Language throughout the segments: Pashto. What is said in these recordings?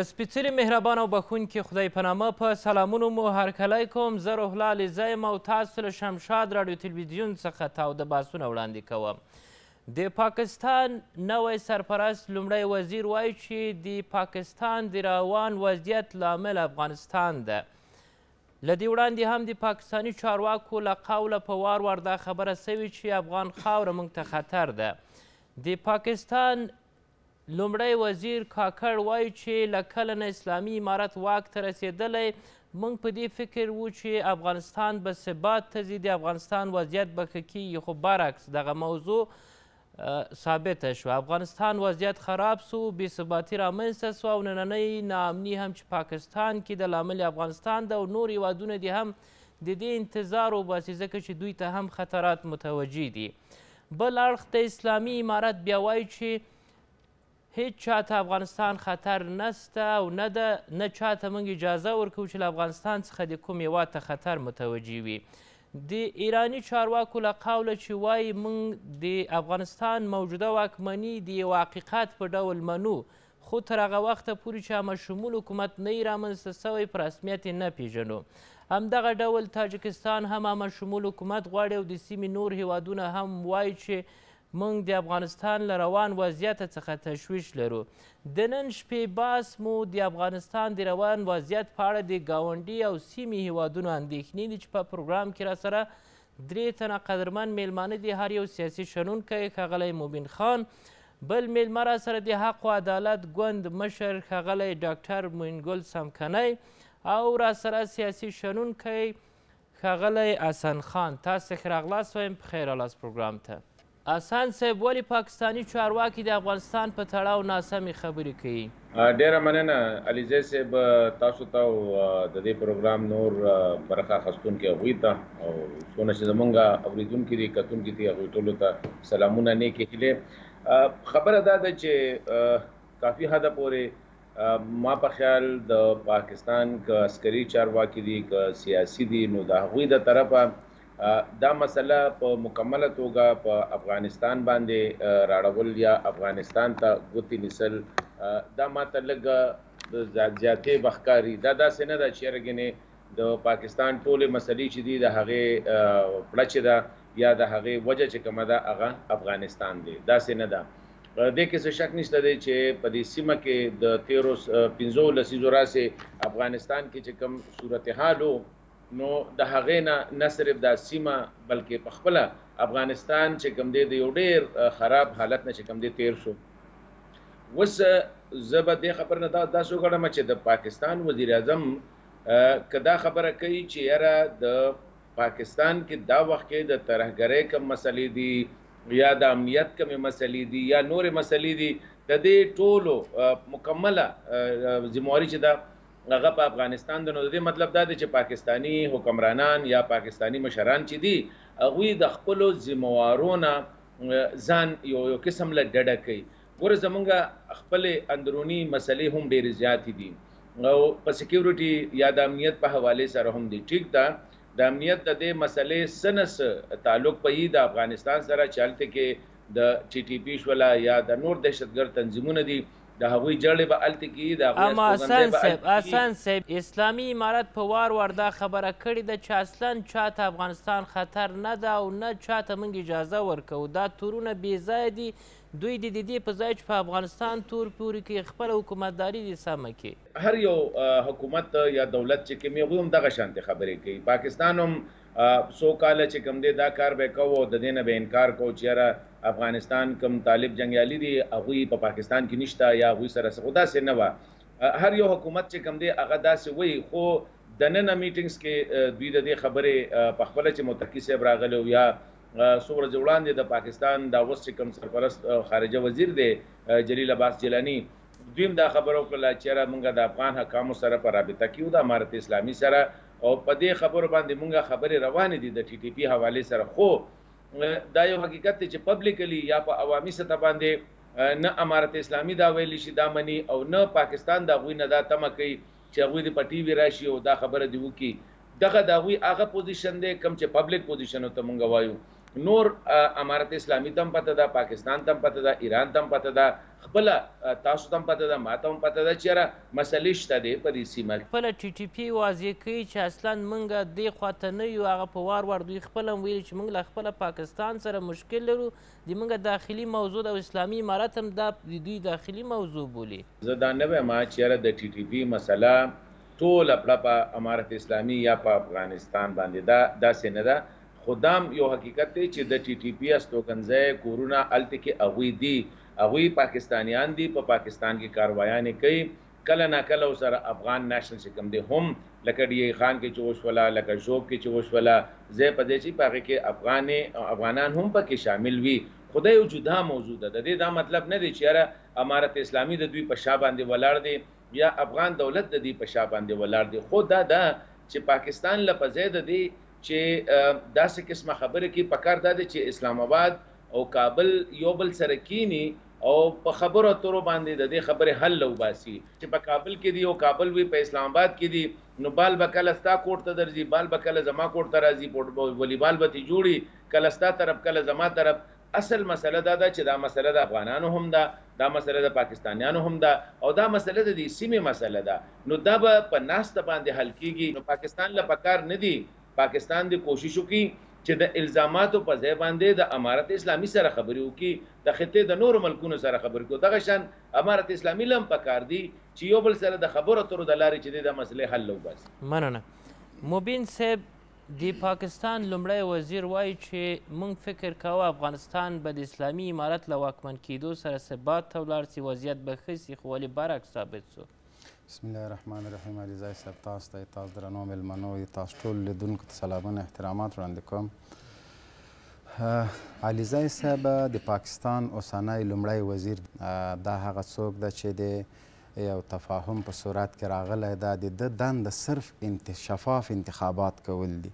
د سپېڅلي مهربان او بخونکي خدای په نامه په سلامونو مو هرکلی کوم زه روحله علیزه یم او تاسو له شمشاد راډیو تلویزیون څخه تاوده باسونه وړاندې کوم د پاکستان نوی سرپرست لومړی وزیر وایي چې د پاکستان د روان وضعیت لامل افغانستان ده له دې وړاندې هم د پاکستاني چارواکو له قوله په وار وار دا خبره سوي چې افغان خاوره موږ ته خطر ده د پاکستان لومړی وزیر کاکړ وایي چې له کله نه اسلامي امارت واک ته رسېدلی موږ په دې فکر وو چې افغانستان به ثبات ته ځي د افغانستان وضعیت به ښه کیږي خو برعکس دغه موضوع ثابته شوه افغانستان وضعیت خراب سو بې ثباتي رامنځته سوه او نننۍ ناامني هم چې پاکستان کې د لامل افغانستان ده او نور هیوادونه دې هم د دې انتظار وباسي ځکه چې دوی ته هم خطرات متوجه دي بل اړخ د اسلامي امارت بیا وایي چې هیچ چا ته افغانستان خطر نسته او نه ده نه چا ته موږ اجازه ورکوو چې له افغانستان څخه د کوم هېواد ته خطر متوجه وي د ایرانی چارواکو له قوله چې وایي موږ د افغانستان موجوده واکمني د یو حقیقت په ډول منو خو تر هغه وخته پورې چې همه شمول حکومت نه یې رامنځته سوی په رسمیت یې نه پیژنو همدغه ډول تاجکستان هم همه شمول حکومت غواړي او د سیمې نور هیوادونه هم وایي چې موږ د افغانستان له روان وضعیت څخه تشویش لرو د نن شپې باس مو د افغانستان د روان وضعیت په اړه د ګاونډي او سیمې هیوادونو اندېښنې دي چې په پروګرام کې راسره درې تنه قدرمن میلمانه دي هر یو سیاسي شنونکی ښاغلی مبین خان بل میلمه راسره د حق و عدالت ګوند مشر ښاغلی ډاکټر موینګل سمکنی او راسره سیاسي شنونکی ښاغلی حسن خان تاسې ښه راغلاست وایم پخیر رالاست پروګرام ته حسن صاحب ولی پاکستانی چارواکي د افغانستان په تړاو ناسمې خبرې کوي ډیره مننه علیزه صاحب تاسو ته د دې پروګرام نور برخه خستونکو هغوی ته او څونه چې زمونږ اوریدونکو دي کتونکو دي هغوی ټولو ته سلامونه نیکې هیلې خبره دا ده چې کافی حد پورې ما په خیال د پاکستان کا عسکري چارواکي دي کا سیاسي دي نو د هغوی د طرفه دا مسله په مکمله توګه په افغانستان باندې راړول یا افغانستان ته ګوتی نسل دا ماته لګ د ځاتې بخکاری دا داسې نه ده چې رګنه د پاکستان ټوله مسلې چې دي د هغه پړچ ده یا د هغه وجه چې کومه ده هغه افغانستان دی داسې نه ده په دې کې څه شک نشته دی چې په دې سیمه کې د 13 15 لسیزو راځي افغانستان کې چې کوم صورتحال وو نو د هغه نه نه صرف د سیمه بلکې په خپل افغانستان چې کم دی د یو ډیر خراب حالت نه چې کم دی تیر شو وس زبه د خبر نه دا د شو غړم چې د پاکستان وزیر اعظم کدا خبره کوي چې یاره د پاکستان کې دا وخت کې د ترهګرۍ کم مسلې دي یا د امنیت کم مسلې دي یا نور مسلې دي د دې ټولو مکمله ذمہواری چې دا هغه په افغانستان د نو د مطلب دا دی چې پاکستانی حکمرانان یا پاکستانی مشران چې دي هغه د خپل ذمہوارونه ځان یو یو قسم له ډډه کوي ګوره زمونږ خپل اندرونی مسلې هم ډېر زیات دي او په سکیورټي یا د امنیت په حواله سره هم دي ټیک ده د امنیت د دې مسلې سنس تعلق په د افغانستان سره چلته کې د ټي ټي پی شولا یا د نور دهشتګرد تنظیمونه دي دی د هغوی جړې به الته کی دا اما حسن صاحب حسن صاحب اسلامي امارت په وار وار دا خبره کړې ده چې اصلا چاته افغانستان خطر نه ده او نه چاته موږ اجازه ورکو دا تورونه بې ځای دي دوی د دې په ځای چې په افغانستان تور پورې کې خپل حکومتداري دي سمه کې هر یو حکومت یا دولت چې کوم یو هم دغه شانتي خبرې کوي پاکستان هم سو کال چې کوم دې دا کار به کوو د دې نه به انکار کوو چې افغانستان کم طالب جنگیالي دي هغه په پاکستان کې نشته یا هغه سره سخدا سي نه و هر یو حکومت چې کم دی هغه داسې وای خو د نن میټینګز کې دوی د خبرې په خپل چې متکی صاحب راغلو یا سور جوړان دي د پاکستان دا وس چې کم سرپرست خارجه وزیر دی جلیل عباس جیلانی دویم دا خبرو کله چې را مونږه د افغان حکام سره په رابطه کې د امارت اسلامي سره او په دې خبرو باندې مونږه خبرې روانې دي د ټي ټي پی حواله سره خو دا یو حقیقت دی چې پبلیکلی یا په عوامي سطح باندې نه امارت اسلامی دا ویلی شي دا مني او نه پاکستان دا غوی نه دا تمه کوي چې هغه د پټي وی راشي او دا خبره دی وکي دغه دا غوی هغه پوزیشن دی کم چې پبلک پوزیشن ته مونږ وایو نور امارت اسلامي تم پته ده پاکستان تم پته ده ایران تم پته ده خپل تاسو تم پته ده ماته هم پته ده چیرې مسلې شته دی په دې سیمه کې خپل ټي ټي پی واضح کوي چې اصلا موږ دې خواته نه یو هغه په وار وار دوی خپل هم ویلي چې موږ له خپل پاکستان سره مشکل لرو د موږ داخلي موضوع د اسلامي امارت هم دا د دوی داخلي موضوع بولي زه دا نه وایم چې د ټي ټي پی مسله ټول خپل په امارت اسلامي یا په افغانستان باندې دا داسې نه ده دا خدام یو حقیقت دی چې د ټي ټي پی استوګنځي کورونا الټ کې اغوي دي اغوي پاکستانیان دي په پا پاکستان کې کاروایان کوي کله نا کله سره افغان نېشنل چې کم دي هم لکه ډي خان کې چوش ولا لکه شوب کې چوش ولا زه په دې چې پاره کې افغانې افغانان هم پکې شامل وي خدای یو جدا موضوع ده د دې دا مطلب نه دی چې را امارت اسلامي د دوی په شا باندې ولاړ دي یا افغان دولت د دې په شا باندې ولاړ دي خو دا دا چې پاکستان لپاره زید دي چې داسې قسمه خبره کې پکار ده چې اسلام آباد او کابل یو بل سره کینی او په خبرو اترو باندې د دې خبرې حل لو باسي چې په کابل کې دی او کابل وی په اسلام آباد کې دی نو بال بکله ستا کوټ ته درځي بال بکله زما کوټ ته راځي پورت والیبال به تی جوړي کله ستا طرف کله زما طرف اصل مسله دا ده چې دا مسله د افغانانو هم ده دا مسله د پاکستانیانو هم ده او دا مسله د دې سیمه مسله ده نو دا به په ناست باندې حل کیږي نو پاکستان له پکار نه دی پاکستان د کوششو کې چې د الزاماتو په ځای باندې د امارت اسلامي سره خبرې وکړي د خطې د نور ملکونو سره خبرې کو دغه شان امارت اسلامي لم پکار دي چې یو بل سره د خبرو اترو د لارې چې د مسلې حل وباسي مننه مبین صاحب د پاکستان لمړی وزیر وایي چې موږ فکر کوو افغانستان به د اسلامي امارت له واکمن کېدو سره ثبات ته ولاړ سي وضعیت به ښه سي خو ولې برعکس ثابت شو بسم الله الرحمن الرحیم علیزای صاحب تاسو ته تاسو درنو مېلمنو تاسو ټول لیدونکو ته سلامونه احترامات وړاندې کوم علیزای صاحب د پاکستان اوسنی لومړی وزیر دا هغه څوک ده چې د یو تفاهم په صورت کې راغلی ده د ده دنده صرف انت شفاف انتخابات کول دي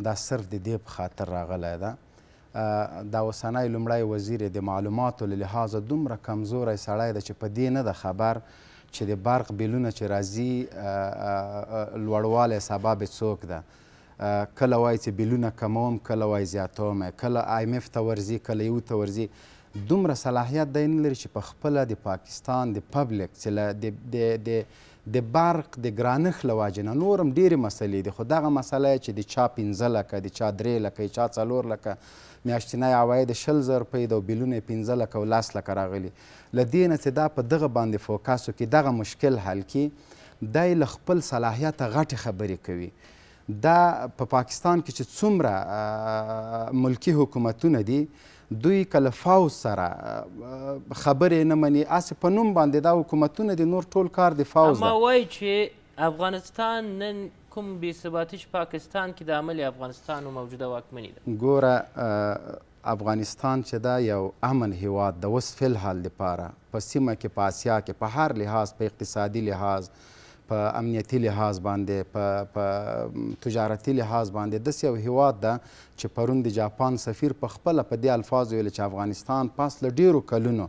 دا صرف د دې په خاطر راغلی ده دا اوسنی لومړی وزیر د معلوماتو له لحاظه دومره کمزوری سړی ده چې په دې نه ده خبر چې د برق بیلونه چې راځي لوړوالی سبب څوک ده کله وایي چې بیلونه کموم کله وایي زیاتوم کله آی ایم اف ته ورځي کله یو ته ورځي دومره صلاحیت دی نه لري چې په خپله د پاکستان د پبلک چې د د برق د ګرانښت له وجې نه نور هم ډېرې مسلې دي خو دغه مسله چې د چا پنځه لکه د چا درې لکه چا څلور لکه میاشتنی عواید شل زر پید او بیلونه یې پنځه لکه او لس لکه راغلي له دې نه چې دا په دغه باندې فوکس وکړي دغه مشکل حل کړي دی له خپل صلاحیته غټې خبرې کوي دا په پا پاکستان کې چې څومره ملکی حکومتونه دي دوی کله فوز سره خبرې نه مني هسې په نوم باندې دا حکومتونه د نور ټول کار د فوز اما وایي چې افغانستان نن کوم بې ثباتیش پاکستان کې د عمل افغانستان موجوده واکمني ده ګوره افغانستان چې دا یو امن هیواد د اوس فلحال لپاره په سیمه کې په اسیا کې په هر لحاظ په اقتصادي لحاظ په امنیتي لحاظ باندې په په تجارتي لحاظ باندې د یو هیواد ده چې پرون د جاپان سفیر په خپل په دې الفاظ ویل چې افغانستان پاس له ډیرو کلونو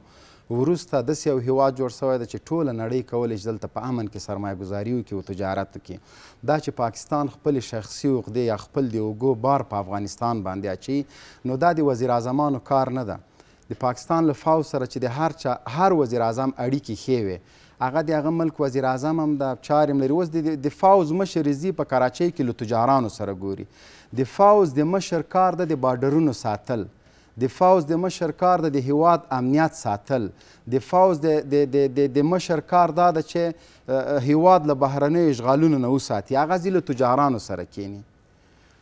ورسته د یو هیواد جوړ شوی ده چې ټوله نړۍ کولای شي دلته په امن کې سرمایه ګزاري وکړي او تجارت وکړي دا چې پاکستان خپلې شخصي عقدې یا خپل د اوږو بار په افغانستان باندې اچي نو دا د وزیر اعظمانو کار نه ده د پاکستان له فوځ سره چې د هر چا هر وزیر اعظم اړیکې ښې وې هغه د هغه ملک وزیر اعظم هم د چارې لري اوس د فوز مشر زی په کراچۍ کې له تجارانو سره ګوري د فوز د مشر کار د بارډرونو ساتل د فوز د مشر کار د هیواد امنیت ساتل د فوز د د د مشر کار دا ده چې هیواد له بهرنیو اشغالونو نه وساتي هغه ځي له تجارانو سره کینی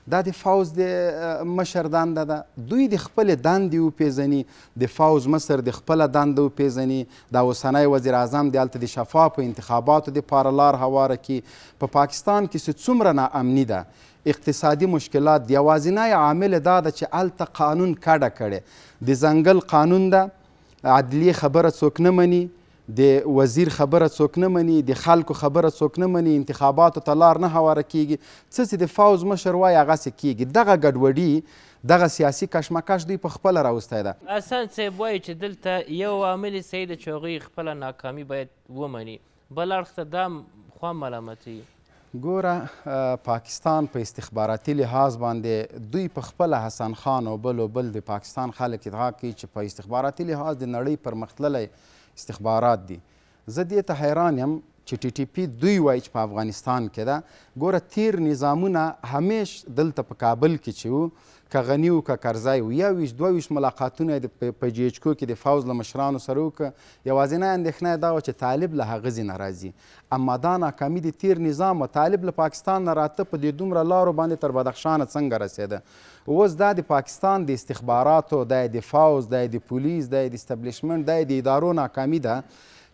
دا د فوز د مشر دنده ده دا دوی د خپل دندې وپیژني د فوز مصر د خپل دنده وپیژني دا اوسنی وزیر اعظم د هلته د شفافو انتخاباتو دپاره لار هواره کړي په پا پاکستان کې چې څومره ناامني ده اقتصادي مشکلات یوازینی عامل دا ده چې هلته قانون کډه کړې د ځنګل قانون ده عدلیې خبره څوک نه مني د وزیر خبره څوک نه مني د خلکو خبره څوک نه مني انتخاباتو ته لار نه هواره کیږي څه چې د فوز مشر وایي هغسې کیږي دغه ګډوډي دغه سیاسي کشمکش دوی په خپله راوستی ده حسن صاحب وایي چې دلته یو عامل صحیح ده چې هغوی خپله ناکامي باید ومني بل اړخ ته دا خوا ملامتوي ګوره پاکستان په پا استخباراتي لحاظ باندې دوی په خپله حسن خان او بل او بل د پاکستان خلک ادعا کوي چې په استخباراتي لحاظ د نړۍ پرمختللی استخبارات دي زه دې ته حیران یم چې ټي ټي پی دوی وایي چې په افغانستان کې ده ګوره تیر نظامونه همیش دلته په کابل کې چې که غني و که کرزی و یوویشت دوهویشت ملاقاتونه یې په جی ایچ کو کې د فوز له مشرانو سره وکړه یوازینی اندېښنه یې دا وه چې طالب له هغه ځای نه راځي اما دا ناکامي د تیر نظام و طالب له پاکستان نه راته په دې دومره لارو باندې تر بدخشانه څنګه رسېده اوس دا د پاکستان د استخباراتو دا د فوز دا د پولیس دا د استبلیشمنټ دا د ادارو ناکامي ده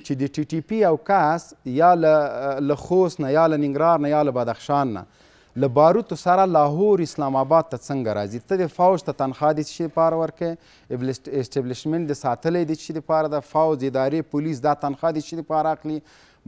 چې د ټي ټي پی او کاس یا له خوست نه یا له ننګرهار نه یا له بدخشان نه له باروتو سره لاهور اسلام آباد ته څنګه راځي ته د فوج ته تنخوا د څه لپاره ورکوې اسټبلیشمنت د ساتلی د څه لپاره د فوج ادارې پولیس دا تنخوا د څه لپاره اخلي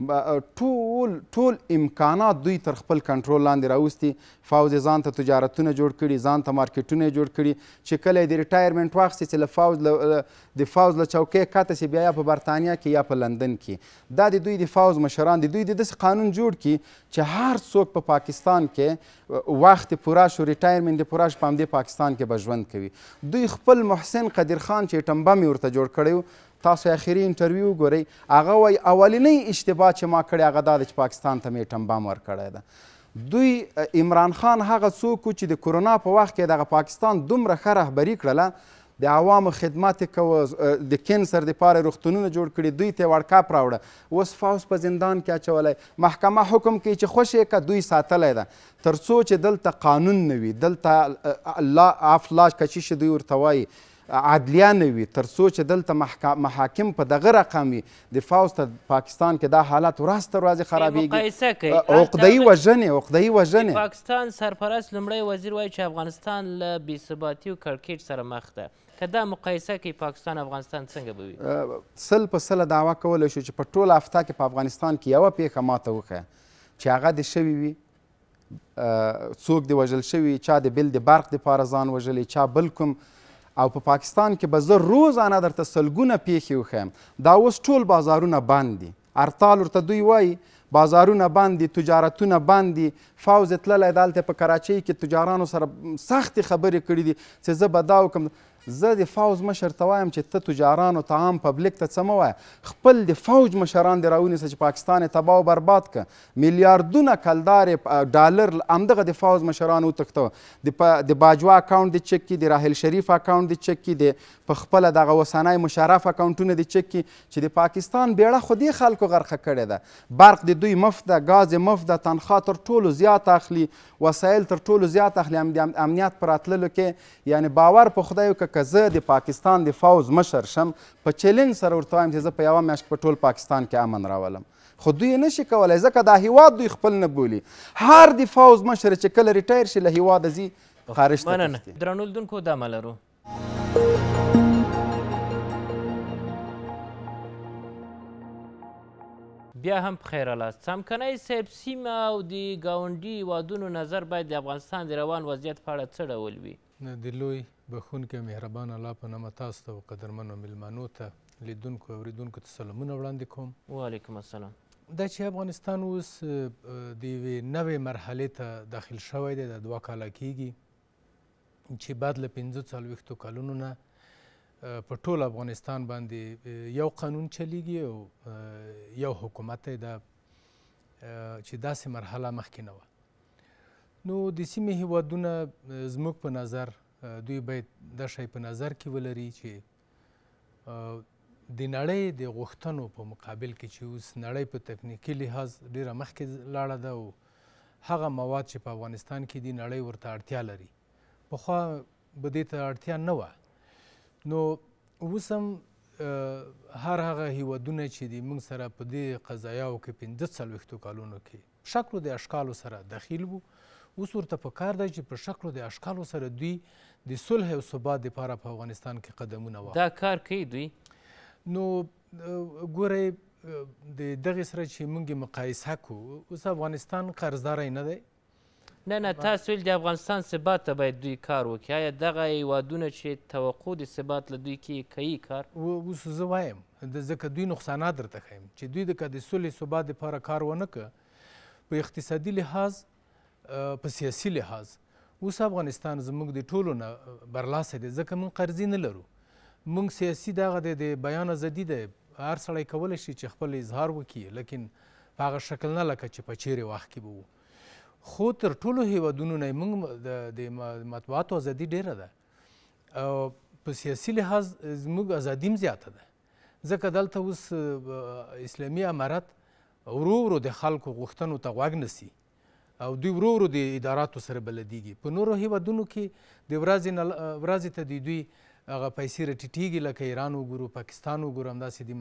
ټول ټول امکانات دوی تر خپل کنټرول لاندې راوستي فوز ځان ته تجارتونه جوړ کړي ځان ته مارکیټونه جوړ کړي چې کله د ریټایرمنټ واخیستي چې له فوز د فوز له چوکۍ کاته سي بیا په برتانیا کې یا په لندن کې دا د دوی د فوز مشران د دوی د داسې قانون جوړ کړي چې هر څوک په پا پاکستان کې وخت پورا شو ریټایرمنټ پورا شو په همدې پاکستان کې به ژوند کوي دوی خپل محسن قدیر خان چې ټمبه مې ورته جوړ کړی تاسو اخیری انټرویو وګورئ هغه وای اولنۍ اشتباه چې ما کړې هغه دا ده چې پاکستان ته مې ټمبام ورکړی ده دوی عمران خان هغه څوک چې د کرونا په وخت کې دغه پاکستان دومره ښه رهبري کړله د عوامو خدمات یې کوه د کینسر دپاره روغتونونه جوړ کړي دوی ته یې وړکاپ راوړه اوس فوز په زندان کې اچولی محکمه حکم کوي چې خوښ یې که دوی ساتلی ده تر څو چې دلته قانون نه وي دلته لا آف لا کچیش دوی ورته وایي عدلیه نه وي تر څو چې دلته محاکم په دغه رقم وي د فوز ته پاکستان کې دا حالات ورځ تر ورځې خرابېږي عقدایي وژنې عقدایي وژنې پاکستان سرپرست لومړی وزیر وایي چې افغانستان له بېثباتي او کړکېچ سره مخ ده که دا مقایسه کوي پاکستان افغانستان څنګه به وي سل په سله دعوه کولی شو چې په ټوله هفته کې په افغانستان کې یوه پېښه ماته وښیه چې هغه د شوي وي څوک دی وژل شوي چا د بل د برق دپاره ځان وژلی چا بل کوم او په پا پاکستان کې به زه روزانه درته سلګونه پیښې وښیم دا اوس ټول بازارونه بند دي ارتال ورته دوی وایي بازارونه بند دي تجارتونه بند دي فوز تللی د هلته په کراچۍ کې تجارانو سره سختې خبرې کړي دي چې زه به دا وکړم زه د فوج مشر ته وایم چې ته تجارانو ته عام پبلیک ته څه مه خپل د فوج مشران دې راونیسه چې پاکستان یې تباه او برباد که میلیاردونه کلدارې ډالر همدغه د فوج مشرانو وتښته د باجوا اکاونټ دې چک کړي د راحل شریف اکاونټ دې چک کړي د په خپله دغه وسانای مشرف اکاونټونه دې چک کړي چې د پاکستان بیړه خو دې خلکو غرقه کړې ده برق د دوی مفت ده ګاز یې مفت ده تنخوا تر ټولو زیات اخلي وسایل تر ټولو زیات اخلي امنیت پر راتللو کې یعنی باور په خدای وکړه که زه د پاکستان د فوز مشر شم په چیلنج سره ورته وایم چې زه په یوه میاشت په ټول پاکستان کې امن راولم خو دوی نشي کولی ځکه دا هیواد دوی خپل نه بولي هر د فوز مشر چې کله ریټایر شي له هیواده ځي خارج ته درنو لیدونکو دا ملرو بیا هم خیره لاست څمکنی صاحب سیمه او د ګاونډي هیوادونو نظر باید د افغانستان د روان وضعیت په اړه څه ډول وي د لوی بخونکی مهربان الله په نامه تاسو ته او قدرمنو میلمنو ته لیدونکو اورېدونکو ته سلامونه وړاندې کوم وعلیکم السلام دا چې افغانستان اوس د یوې نوې مرحلې ته داخل شوی دی د دوه کاله کیږي چې بعد له پنځه څلوېښتو کلونو نه په ټول افغانستان باندې یو قانون چلیږي او یو حکومت دا چې داسې مرحله مخکې نه وه نو د سیمې هیوادونه زموږ په نظر دوی باید دا شی په نظر کې ولري چې د نړۍ د غوښتنو په مقابل کې چې اوس نړۍ په تکنیکي لحاظ ډېره مخکې لاړه ده او هغه مواد چې په افغانستان کې دي نړۍ ورته اړتیا لري پخوا به دې ته اړتیا نه وه نو اوس هم هر هغه هیوادونه چې دي موږ سره په دې قضایاو کې پنځه څلوېښتو کالونو کې شکلو د اشکالو سره دخیل وو اوس ورته په کار دی چې په شکلو د اشکالو سره دوی د صلح او ثبات لپاره په افغانستان کې قدمونه واخلي دا کار کوي دوی نو ګورئ د دغه سره چې موږ مقایسه کوو اوس افغانستان قرضدار نه دی نه نه تاسو ویل د افغانستان ثبات ته باید دوی کار وکړي آیا دغه هیوادونه چې توقع د ثبات له دوی کې کوي کار اوس زه وایم ځکه دوی نقصانات درته ښیم چې دوی د د سولې ثبات دپاره کار ونه که په اقتصادي لحاظ په سیاسي لحاظ اوس افغانستان زموږ د ټولو نه برلاسی دی ځکه موږ قرضې نه لرو موږ سیاسي دغه دی د بیان ازادي دی هر سړی کولی شي چې خپل اظهار وکړي لیکن په هغه شکل نه لکه چې په چیرې وخت کې به وو خو تر ټولو هیوادونو نه موږ د مطبوعاتو ازادي ډیره ده او په سیاسي لحاظ زموږ ازادي هم زیاته ده ځکه دلته اوس اسلامي امارت ورو ورو د خلکو غوښتنو ته غوږ نسی او دوی ورو ورو د اداراتو سره بلدیږي په نورو هیوادونو کې د ورځې نه ورځې ته د دوی هغه پیسې راټیټېږي لکه ایران وګورو پاکستان وګورو همداسې د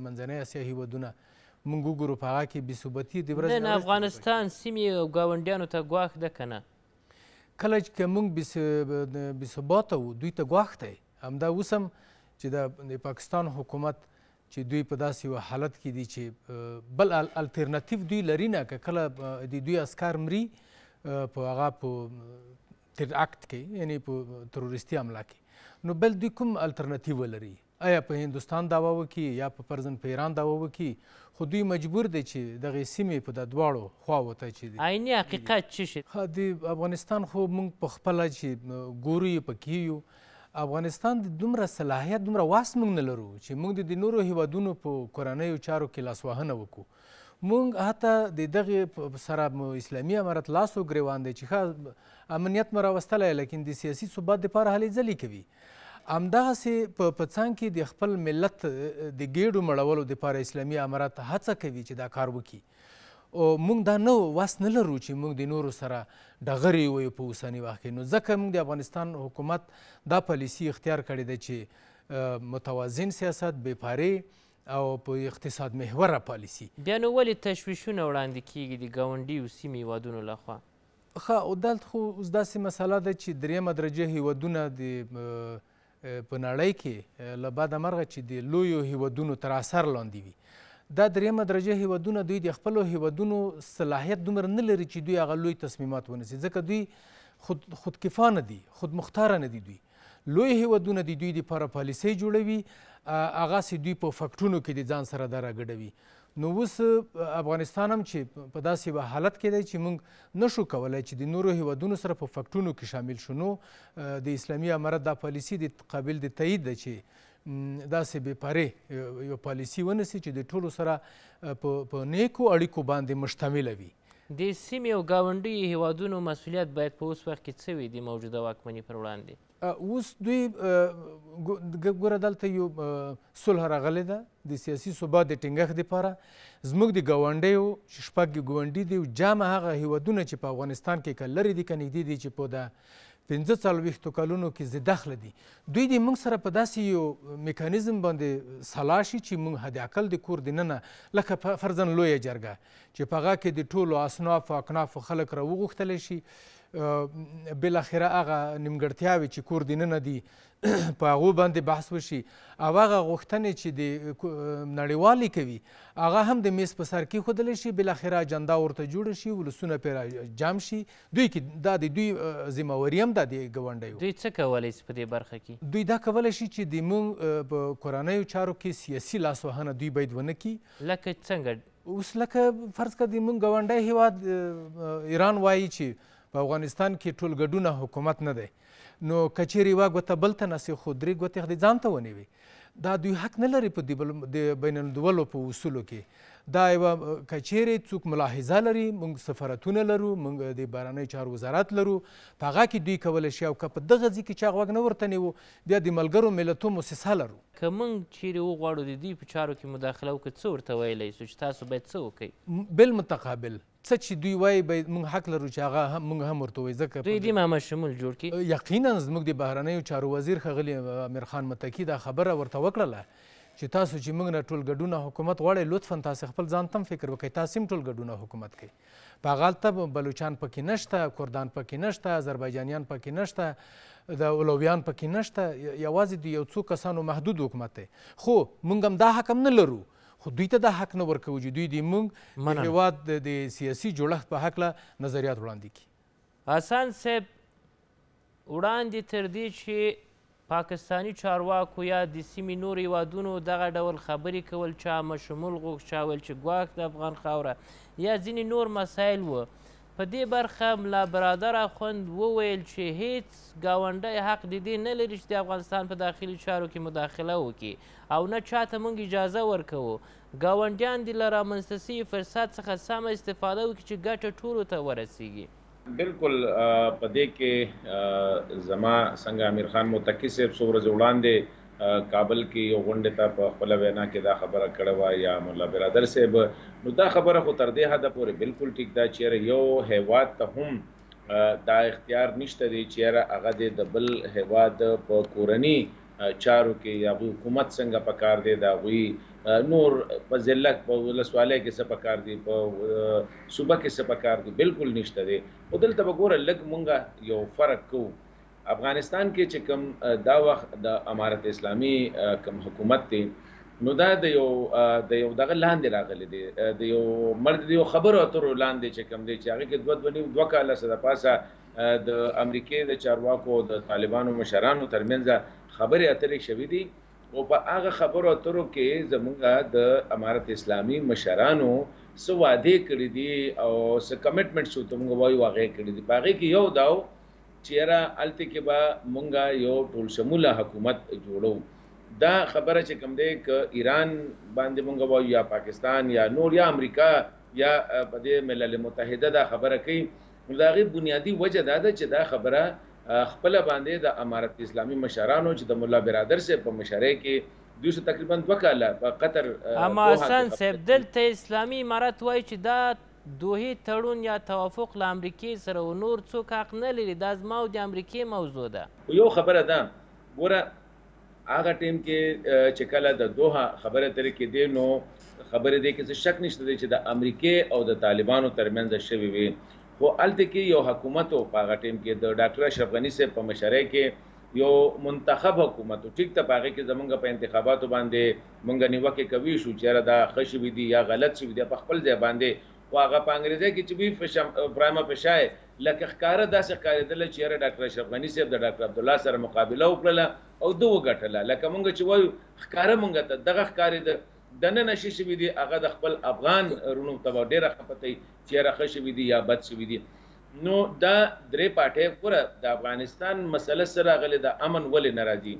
منځنۍ اسیا هیوادونه موږ وګورو په هغه کې بې ثباتي د ورځ نه افغانستان سیمې او ګاونډیانو ته ګواښ ده که نه کله چې موږ بې ثباته وو دوی ته ګواښ دی همدا اوس هم چې د پاکستان حکومت چې دوی په داسې یو حالت کې دي چې بل الټرناتیو دوی لري نه که کله د دوی اسکار مري په هغه په تر اکټ کې یعنی په تروریستي حمله کې نو بل دوی کوم الټرناتیو لري آیا په هندستان داوا وکړي یا په پرزن په ایران داوا وکړي خو دوی مجبور دي چې دغه سیمې په د دواړو خواو ته چې دي عیني حقیقت څه شي د افغانستان خو موږ په خپله چې ګورو یې پکې یو افغانستان د دومره صلاحیت دومره واس موږ نه لرو چې موږ د نورو هیوادونو په کورنیو چارو کې لاسوهنه وکړو موږ حتی د دغې سره اسلامي امارت لاس و ګرېوان دی چې ښه امنیت مو راوستلی لیکن د سیاسي ثبات دپاره هلې ځلې کوي همدغسې په پڅنګ کې د خپل ملت د ګیډو مړولو دپاره اسلامي امارات هڅه کوي چې دا کار وکړي او موږ دا نه واس نه لرو چې موږ د نورو سره ډغرې وویو په اوسني وخت کې نو ځکه موږ د افغانستان حکومت دا پالیسي اختیار کړې ده چې متوازن سیاست بېپارې او په اقتصاد محوره پالیسی بیا نو ولې تشویشونه وړاندې کیږي د ګاونډیو سیمې هیوادونو لخوا ښه او دلته خو اوس داسې مسله ده چې دریمه درجه هیوادونه د په نړۍ کې له بده مرغه چې د لویو هیوادونو تر اثر لاندې وي دا دریمه درجه هیوادونه دوی د خپلو هیوادونو صلاحیت دومره نه لري چې دوی هغه لوی تصمیمات ونیسي ځکه دوی خود خودکفانه دي خودمختاره نه دي دوی لوی هیوادونه د دوی دپاره پالیسۍ جوړوي هغسې دوی په فکټونو کې د ځان سره دا راګډوي نو اوس افغانستان هم چې په داسې حالت کې دی چې موږ نشو کولای چې د نورو هیوادونو سره په فکټونو کې شامل شونو د اسلامي امارت دا پالیسي د قابل د تایید ده چې داسې بې پرې یو پالیسي ونیسي چې د ټولو سره په نیکو اړیکو باندې مشتمله وي د سیمې او ګاونډیو هیوادونو مسؤلیت باید په اوس وخت کې څه وي د موجوده واکمنۍ پر وړاندې اوس دوی ګوره دلته یو صلح راغلې ده د سیاسي ثبات د ټینګښت دپاره زموږ د ګاونډیو چې شپږ ګاونډي دي جامه هغه هیوادونه چې په افغانستان کې که لرې دي که نږدې دي چې په د پنځه څلوېښتو کلونو کې زه دخله دي دوی دې موږ سره په داسې یو میکانیزم باندې صلاح شي چې موږ حداقل د کور دننه لکه فرضاً لویه جرګه چې په هغه کې د ټولو اصنافو اکنافو خلک راوغوښتلی شي بل اخره هغه نیمګړتیاوي چې کور دننه دي په هغه باندې بحث وشي او هغه غوښتنې چې د نړیوالې کوي هغه هم د میز په سر کې خودل شي بل اخره اجندا ورته جوړ شي ولسونه پر جام شي دوی کې دا د دوی ذمہواری هم د ګوندیو دوی څه کولای شي په دې برخه کې دوی دا کولای شي چې د مونږ په کورنۍ چارو کې سیاسي لاسوهنه دوی باید ونه کړي لکه څنګه اوس لکه فرض کړه د مونږ ګاونډی هیواد ایران وایي چې په افغانستان کې ټول ګډونه حکومت نه دی نو کچېر یوه ګوته بل ته نسي خو درې ګوتې خدای ځان ته ونیوي دا دوی حق نه لري په بین الدولو په اصولو کې دا یو کچېره څوک ملاحظه لري موږ سفارتونه لرو موږ د بهرنۍ چارو وزارت لرو په هغه کې دوی کولی شي او که په دغه ځای کې چا غوږ نه ورته نیو بیا د ملګرو ملتو موسسه لرو که موږ چیرې وغواړو د دوی په چارو کې مداخله وکړو څه ورته ویلی سو چې تاسو باید څه وکړئ بالمتقابل څه چې دوی وایي باید موږ حق لرو چې هغه هم موږ هم ورته وایي ځکه دوی دې مامه شمول جوړ کړي یقینا زموږ د بهرنیو چارو وزیر ښاغلي امیر خان متقي دا خبره ورته وکړله چې تاسو چې موږ نه ټول ګډونه حکومت غواړئ لطفا تاسو خپل ځان تم فکر وکړئ تاسو هم ټول ګډونه حکومت کوي په غلطه بلوچان پکې نشته کردان پکې نشته آذربایجانیان پکې نشته د اولویان پکې نشته یوازې د یو څو کسانو محدود حکومت دی خو موږ هم دا حق هم نه لرو خو دوی ته دا حق نه ورکوو چې دوی د موږ د هېواد د سیاسي جوړښت په هکله نظریات وړاندې کړي حسن صاحب وړاندې تر دې چې پاکستانی چارواکو یا د سیمې نورو هیوادونو دغه ډول خبرې کول چا مشمول غوښ چا ویل چې ګواښ د افغان خاوره یا ځینې نور مسایل وه په دې برخه ملا برادر اخوند وویل چې هیڅ گاونډی حق د دې نه لري چې د افغانستان په داخلي چارو کې مداخله وکړي او نه چاته موږ اجازه ورکوو ګاونډیان دې له رامنځته سوي فرصت څخه سمه استفاده وکړي چې ګټه ټولو ته ورسیږي بالکل په دې کې زما څنګه امیر خان متقی صاحب سورج وړاندې کابل کې یو غونډه ته په خپل وینا کې دا خبره کړې و یا مولا برادر صاحب نو دا خبره خو تر دې حد پورې بالکل ټیک دا چیرې یو هیواد ته هم دا اختیار نشته دی چیرې هغه د بل هیواد په کورنی چارو کې یا حکومت څنګه پکار دی دا غوي نور په ځلک په ولسوالۍ کې څه پکار دي په صوبه کې څه پکار دي بالکل نشته دي او دلته وګوره لګ مونږه یو فرق کوو افغانستان کې چې کوم دا وخت د امارت اسلامي کوم حکومت دی نو دا د یو د یو دغه لاندې راغلي دی د یو مرد دی یو خبر اترو لاندې چې کوم دی چې هغه کې دوه دوه دوه کاله سره پاسه د امریکای د چارواکو د طالبانو مشرانو ترمنځ خبرې اترې شوې دي او په هغه خبرو اترو کې زمونږ د امارت اسلامي مشرانو سو وعده کړی دي او سو کمټمنټ سو ته موږ وایو هغه کړی دي باغې کې یو داو چیرې الته کې با مونږه یو ټول شموله حکومت جوړو دا خبره چې کوم دی ک ایران باندې مونږ وایو یا پاکستان یا نور یا امریکا یا په دې ملل متحده دا خبره کوي دا غي بنیادی وجه دا ده چې دا خبره خپل باندې د امارت اسلامي مشرانو چې د مولا برادر سره په مشره کې دوی تقریبا دوه کاله په قطر اما حسن صاحب دلته اسلامي امارت وای چې دا دوهی تړون یا توافق له امریکې سره و نور څوک حق نه لري دا زما او د امریکې موضوع ده یو خبره ده ګوره هغه ټیم کې چې کله د دوه خبره ترې کې دی نو خبره دی کې څه شک نشته چې د امریکې او د طالبانو ترمنځ شوی وي خو الته کې یو حکومت او پاغه ټیم کې د ډاکټر اشرف غنی صاحب په مشره کې یو منتخب حکومت ټیک ته پاغه کې زمونږ په انتخاباتو باندې مونږ نیوکه کوي شو چې دا خشبي دي یا غلط شي دي په خپل ځای باندې واغه په انګریزي کې چې وی پرایما پښای لکه ښکارا داسې ښکارېدل چې را ډاکټر اشرف غنی صاحب د ډاکټر عبد الله سره مقابله وکړه او دوه ګټله لکه مونږ چې وایو ښکارا مونږ ته دغه ښکارې دنه نشي شوی دی هغه د خپل افغان رونو تبا ډیره خپته چیرې ښه شوی دی یا بد شوی دی نو دا درې پټه پورا د افغانستان مسله سره غلې د امن ولې ناراضي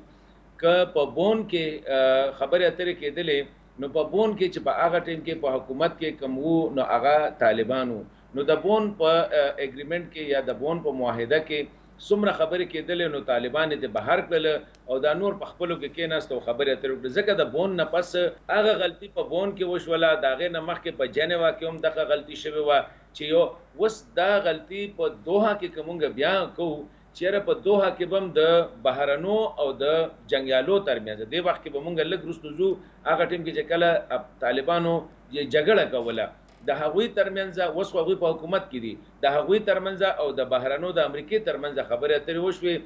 ک په بون کې خبره اترې کېدلې نو په بون کې چې په هغه ټیم کې په حکومت کې کم وو نو هغه طالبانو نو د بون په اګریمنت کې یا د بون په معاهده کې څومره خبرې کېدلې نو طالبان دې بهر کړل او دا نور په خپلو کې کېناست او خبرې اترې وکړې ځکه د بون نه پس هغه غلطي په بون کې وشوله د هغې نه مخکې په جنیوا کې هم دغه غلطي شوې وه چې یو اوس دا غلطي په دوحه کې که مونږ بیا کوو چیرې په دوحه کې بم د بهرنو او د جنگیالو ترمنځ دې وخت کې به مونږ لږ رسوزو هغه ټیم کې چې کله طالبانو یې جګړه کوله د هغوی ترمنځ وس هغوی په حکومت کې دي د هغوی ترمنځ او د بهرانو د امریکای ترمنځ خبرې اترې وشوې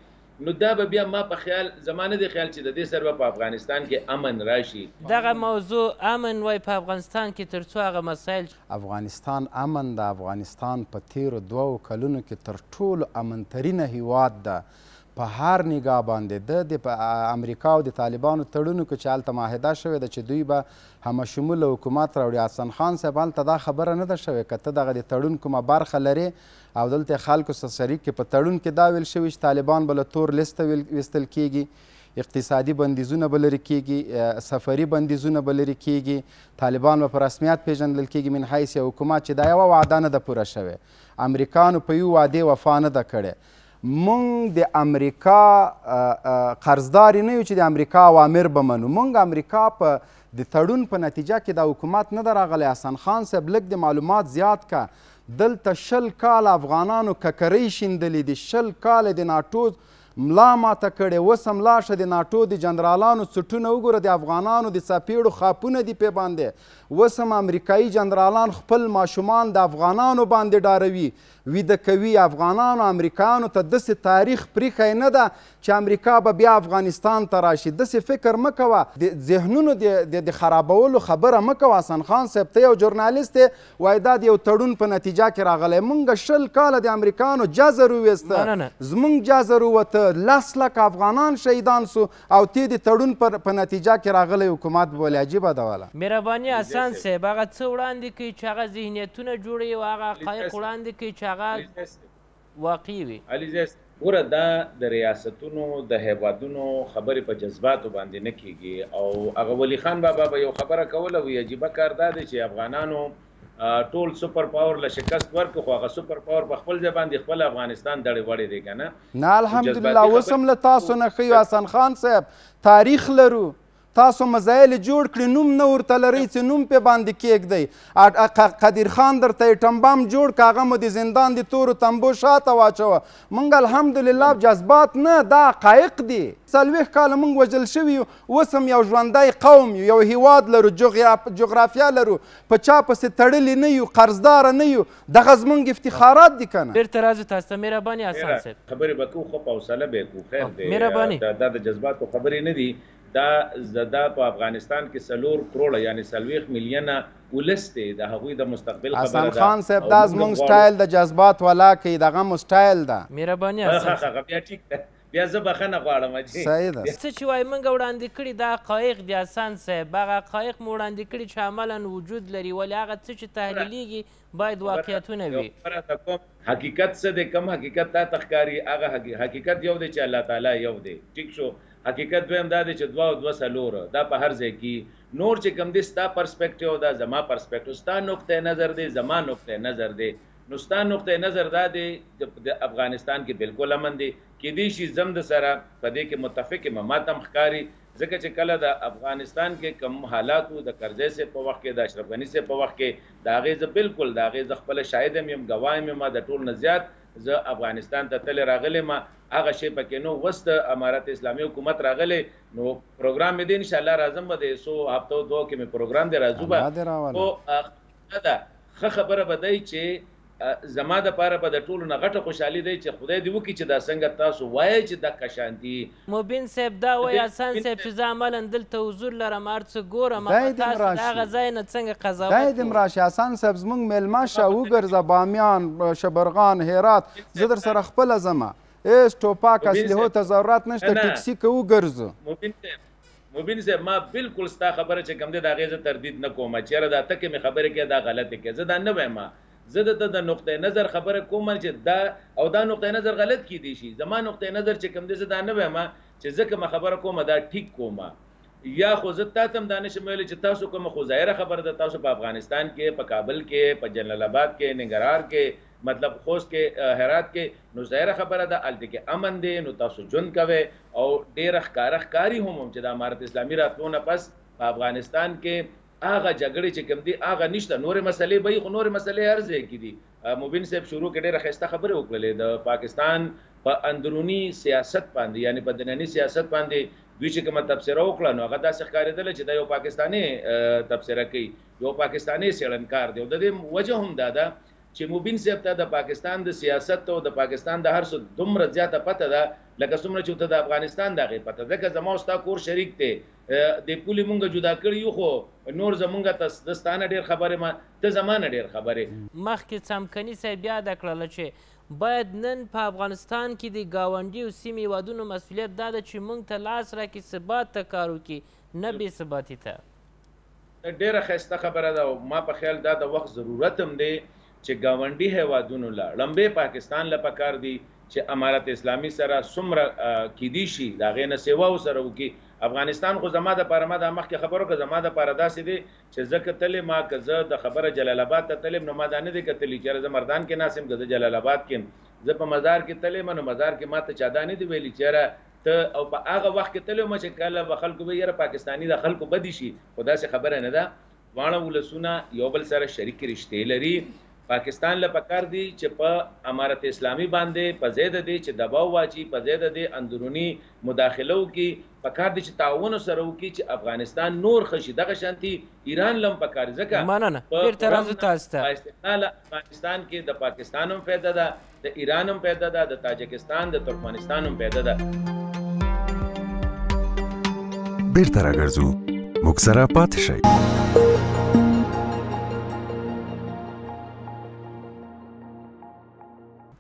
نو دا به بیا ما په خیال زمانه دی خیال چې د دې سره په افغانستان کې امن راشي دغه موضوع امن وای په افغانستان کې تر څو هغه مسایل افغانستان امن د افغانستان په تیر دوو کلونو کې تر ټولو امن ترینه هیواد ده په هر نگاه باندې د په امریکا او د طالبانو تړونو کې چې هلته معاهده شوې ده چې دوی به همشموله حکومت راوړي حسن خان صاحب هلته دا خبره نه ده شوې که ته دغه د تړون کومه برخه لرې او دلته خلکو سره شریک کې په تړون کې دا ویل شوي چې طالبان به له تور لیسته ویستل کیږي اقتصادي بندیزونه به لرې کیږي سفري بندیزونه به لرې کیږي طالبان به په رسمیت پیژندل کیږي من حیث حکومت چې دا یوه وعده نه ده پوره شوې امریکانو په یو وعدې وفا نه ده کړې مونږ د امریکا قرضدار نه یو چې د امریکا اوامر به منو مونږ امریکا په د تړون په نتیجه کې د حکومت نه راغلی حسن خان صاحب لږ د معلومات زیات کا دلته شل کال افغانانو ککرۍ شیندلې دي شل کال د ناټو ملا ماته کړې اوس هم لا شه د ناټو د جنرالانو څټونه وګوره د افغانانو د څپېړو خاپونه دي پې باندې اوس هم امریکایي جنرالان خپل ماشومان د افغانانو باندې ډاروي ویده کوي افغانانو امریکایانو ته داسې تاریخ پریښی نه ده چې امریکا به بیا افغانستان ته راشي داسې فکر مه کوه د ذهنونو د خرابولو خبره مه کوه حسن خان صاحب ته یو ژورنالیست یې وایي دا د یو تړون په نتیجه کې راغلی موږ شل کاله د امریکانو جزر وویسته زموږ جزر ووته د لس لک افغانان شهیدان سو او تی د تړون پر په نتیجه کې راغلی حکومت بولې عجیبه ده والا مهرباني حسن صاحب هغه څه وړاندې کوي چې هغه ذهنیتونه جوړوي او هغه حقایق وړاندې کوي چې هغه واقعي وي ګوره دا د ریاستونو د هیوادونو خبرې په جذباتو باندې نه کیږي او هغه ولی خان بابا به یو خبره کوله وی عجیبه کار دا دی چې افغانانو ټول سپر پاور له شکست ورک خو هغه سپر پاور په خپل ځبان دی خپل افغانستان دړې وړې دی کنه نه الحمدلله وسم له تاسو نه خيو حسن خان صاحب تاریخ لرو تاسو مزایل جوړ کړی نوم نه ورته لرئ چې نوم پې باندې کیږدئ قدیر خان درته یې ټمبام جوړ که هغه مو د زندان د تورو تمبو شاته واچوه موږ الحمدلله جذبات نه دا حقایق دي څلوېښت کاله موږ وژل شوي یو اوس هم یو ژوندی قوم یو یو هیواد لرو جغرافیا لرو په چا پسې تړلي نه یو قرضداره نه یو دغه زموږ افتخارات دي که نه بېرته راځو تاسو ته مهرباني اسان صاحب خبرې به کوو خو په حوصله به یې کوو خیر دی دا د جذباتو خبرې نه دي دا زده په افغانستان کې سلور کروڑه یعنی سلويخ ملیونه ولسته د هغوی د مستقبل خبره ده حسن خان صاحب دا زمونږ سټایل د جذبات والا کې دغه مو سټایل ده مهرباني هغه بیا ټیک ده بیا زه بخنه غواړم چې صحیح ده څه چې وای مونږ وړاندې کړي دا قایق دی حسن صاحب هغه قایق مو وړاندې کړي چې عملا وجود لري ولی هغه څه چې تحلیلیږي باید واقعیتونه وي حقیقت څه دی کم حقیقت تا تخکاری هغه حقیقت یو دی چې الله تعالی یو دی ټیک شو حقیقت دویم دا دی چې دوا او دوا سلور دا په هر ځای کې نور چې کم دي ستا پرسپیکټیو دا زما پرسپیکټیو ستا نقطه نظر دی زما نقطه نظر دی نو ستا نقطه نظر دا دی د افغانستان کې بالکل امن دی کې دی شي زم د سره په دې کې متفق مماتم خکاری ځکه چې کله د افغانستان کې کم حالاتو د قرضې سه په وخت کې د اشرف غنی سه په وخت کې دا غیزه بالکل دا غیزه خپل شاهد هم يم گواهم ما د ټول نه زیات زه افغانستان ته تل راغلی ما هغه شی پکې نو وست امارت اسلامي حکومت راغلی نو پروګرام دې ان شاء الله راځم به سو هفته دوه کې مې پروګرام دې راځو به او دا خبره بدای چې زما د پاره به د ټولو نه غټه خوشحالي دی چې خدای دې وکړي چې دا څنګه تاسو وایي چې دا کشان دي مبین صاحب دا وایي حسن صاحب چې زه عملا دلته حضور لرم هر څه ګورم تاسو دغه ځای نه څنګه قضاوت دای دې مراشي حسن صاحب زموږ میلمه شه وګرځه بامیان شبرغان هرات زه در سره خپله ځمه هیڅ ټوپاک اصلحو ته ضرورت نشته ټکسي که وګرځو مبین صاحب ما بالکل ستا خبره چې کوم دی د هغې زه تردید نه کوم چېره دا ته کې مې خبرې کې دا غلطې کې زه دا نه وایم زه د د نقطه نظر خبره کوم چې دا او دا نقطه نظر غلط کی دي شي زما نقطه نظر چې کوم دي زه دا نه وایم چې زه کوم خبره کوم دا ټیک کوم یا خو زه تاسو هم دانش مېل چې تاسو کوم خو ظاهره خبره ده تاسو په افغانستان کې په کابل کې په جلال آباد کې ننګرهار کې مطلب خوست کې هرات کې نو ظاهره خبره ده الته کې امن دی نو تاسو جون کوي او ډېر ښکارخ کاری هم چې د امارت اسلامي راتلو نه پس په افغانستان کې هغه جګړې چې کوم دي هغه نشته نورې مسلې به خو نورې مسلې ارزه کې دي مبین صاحب شروع کې ډېر خسته خبره وکړلې د پاکستان په اندرونی سیاست باندې یعنی په دننی سیاست باندې دوی چې کوم تبصره وکړه نو هغه داسې ښکارېدل چې دا یو پاکستانی تبصره کوي یو پاکستانی سیړنکار دی او د دې وجه هم دا ده چې مبین صاحب ته د پاکستان د سیاست او د پاکستان د هر څه دومره زیاته پته ده لکه څومره چې ته د افغانستان دغه پته ده که زما او ستا کور شریک دی د پولي مونږه جدا کړی خو نور زمونږه تاسو د ستانه ډیر خبره ما ته زمانه ډیر خبره مخکې څمکني صاحب یاد کړل چې باید نن په افغانستان کې د گاونډي او سیمې وادونو مسولیت دا ده چې مونږ ته لاس راکې ثبات ته کار وکړي نه بې ثباتي ته ډیره خسته خبره ده او ما په خیال دا د وخت ضرورت هم دی چې گاونډي هیوادونو لا لمبه پاکستان لا پکار دی چې امارت اسلامی سره سمره کیدی شي دا غینه سیوا سره وکي افغانستان خو زما د پاره ما د مخکې خبرو که زما د پاره داسې دی چې زه کتلې ما که زه د خبره جلال آباد ته تلم نو ما دا نه دی کتلې چې زه مردان کې ناسم که زه جلال آباد کې زه په مزار کې تلم نو مزار کې ما ته چا دا نه دی ویلي چې ته او په هغه وخت کې تلم چې کله به خلکو به یاره پاکستانی د خلکو بدی شي خو داسې خبره نه ده واړه ولسونه یو بل سره شریک رښتې لري پاکستان له پکار دی چې په امارت اسلامی باندې په زید دی چې دباو واچي په زید دی اندرونی مداخله وکي پکار دی چې تعاون سره وکي چې افغانستان نور خشي دغه شانتي ایران لم پکار ځکه مننه ډیر تراز تاسو ته افغانستان کې د پاکستان هم پیدا ده د ایران هم پیدا ده د تاجکستان د ترکمنستان هم پیدا ده بیرته راګرځو مخ سره پاتې شئ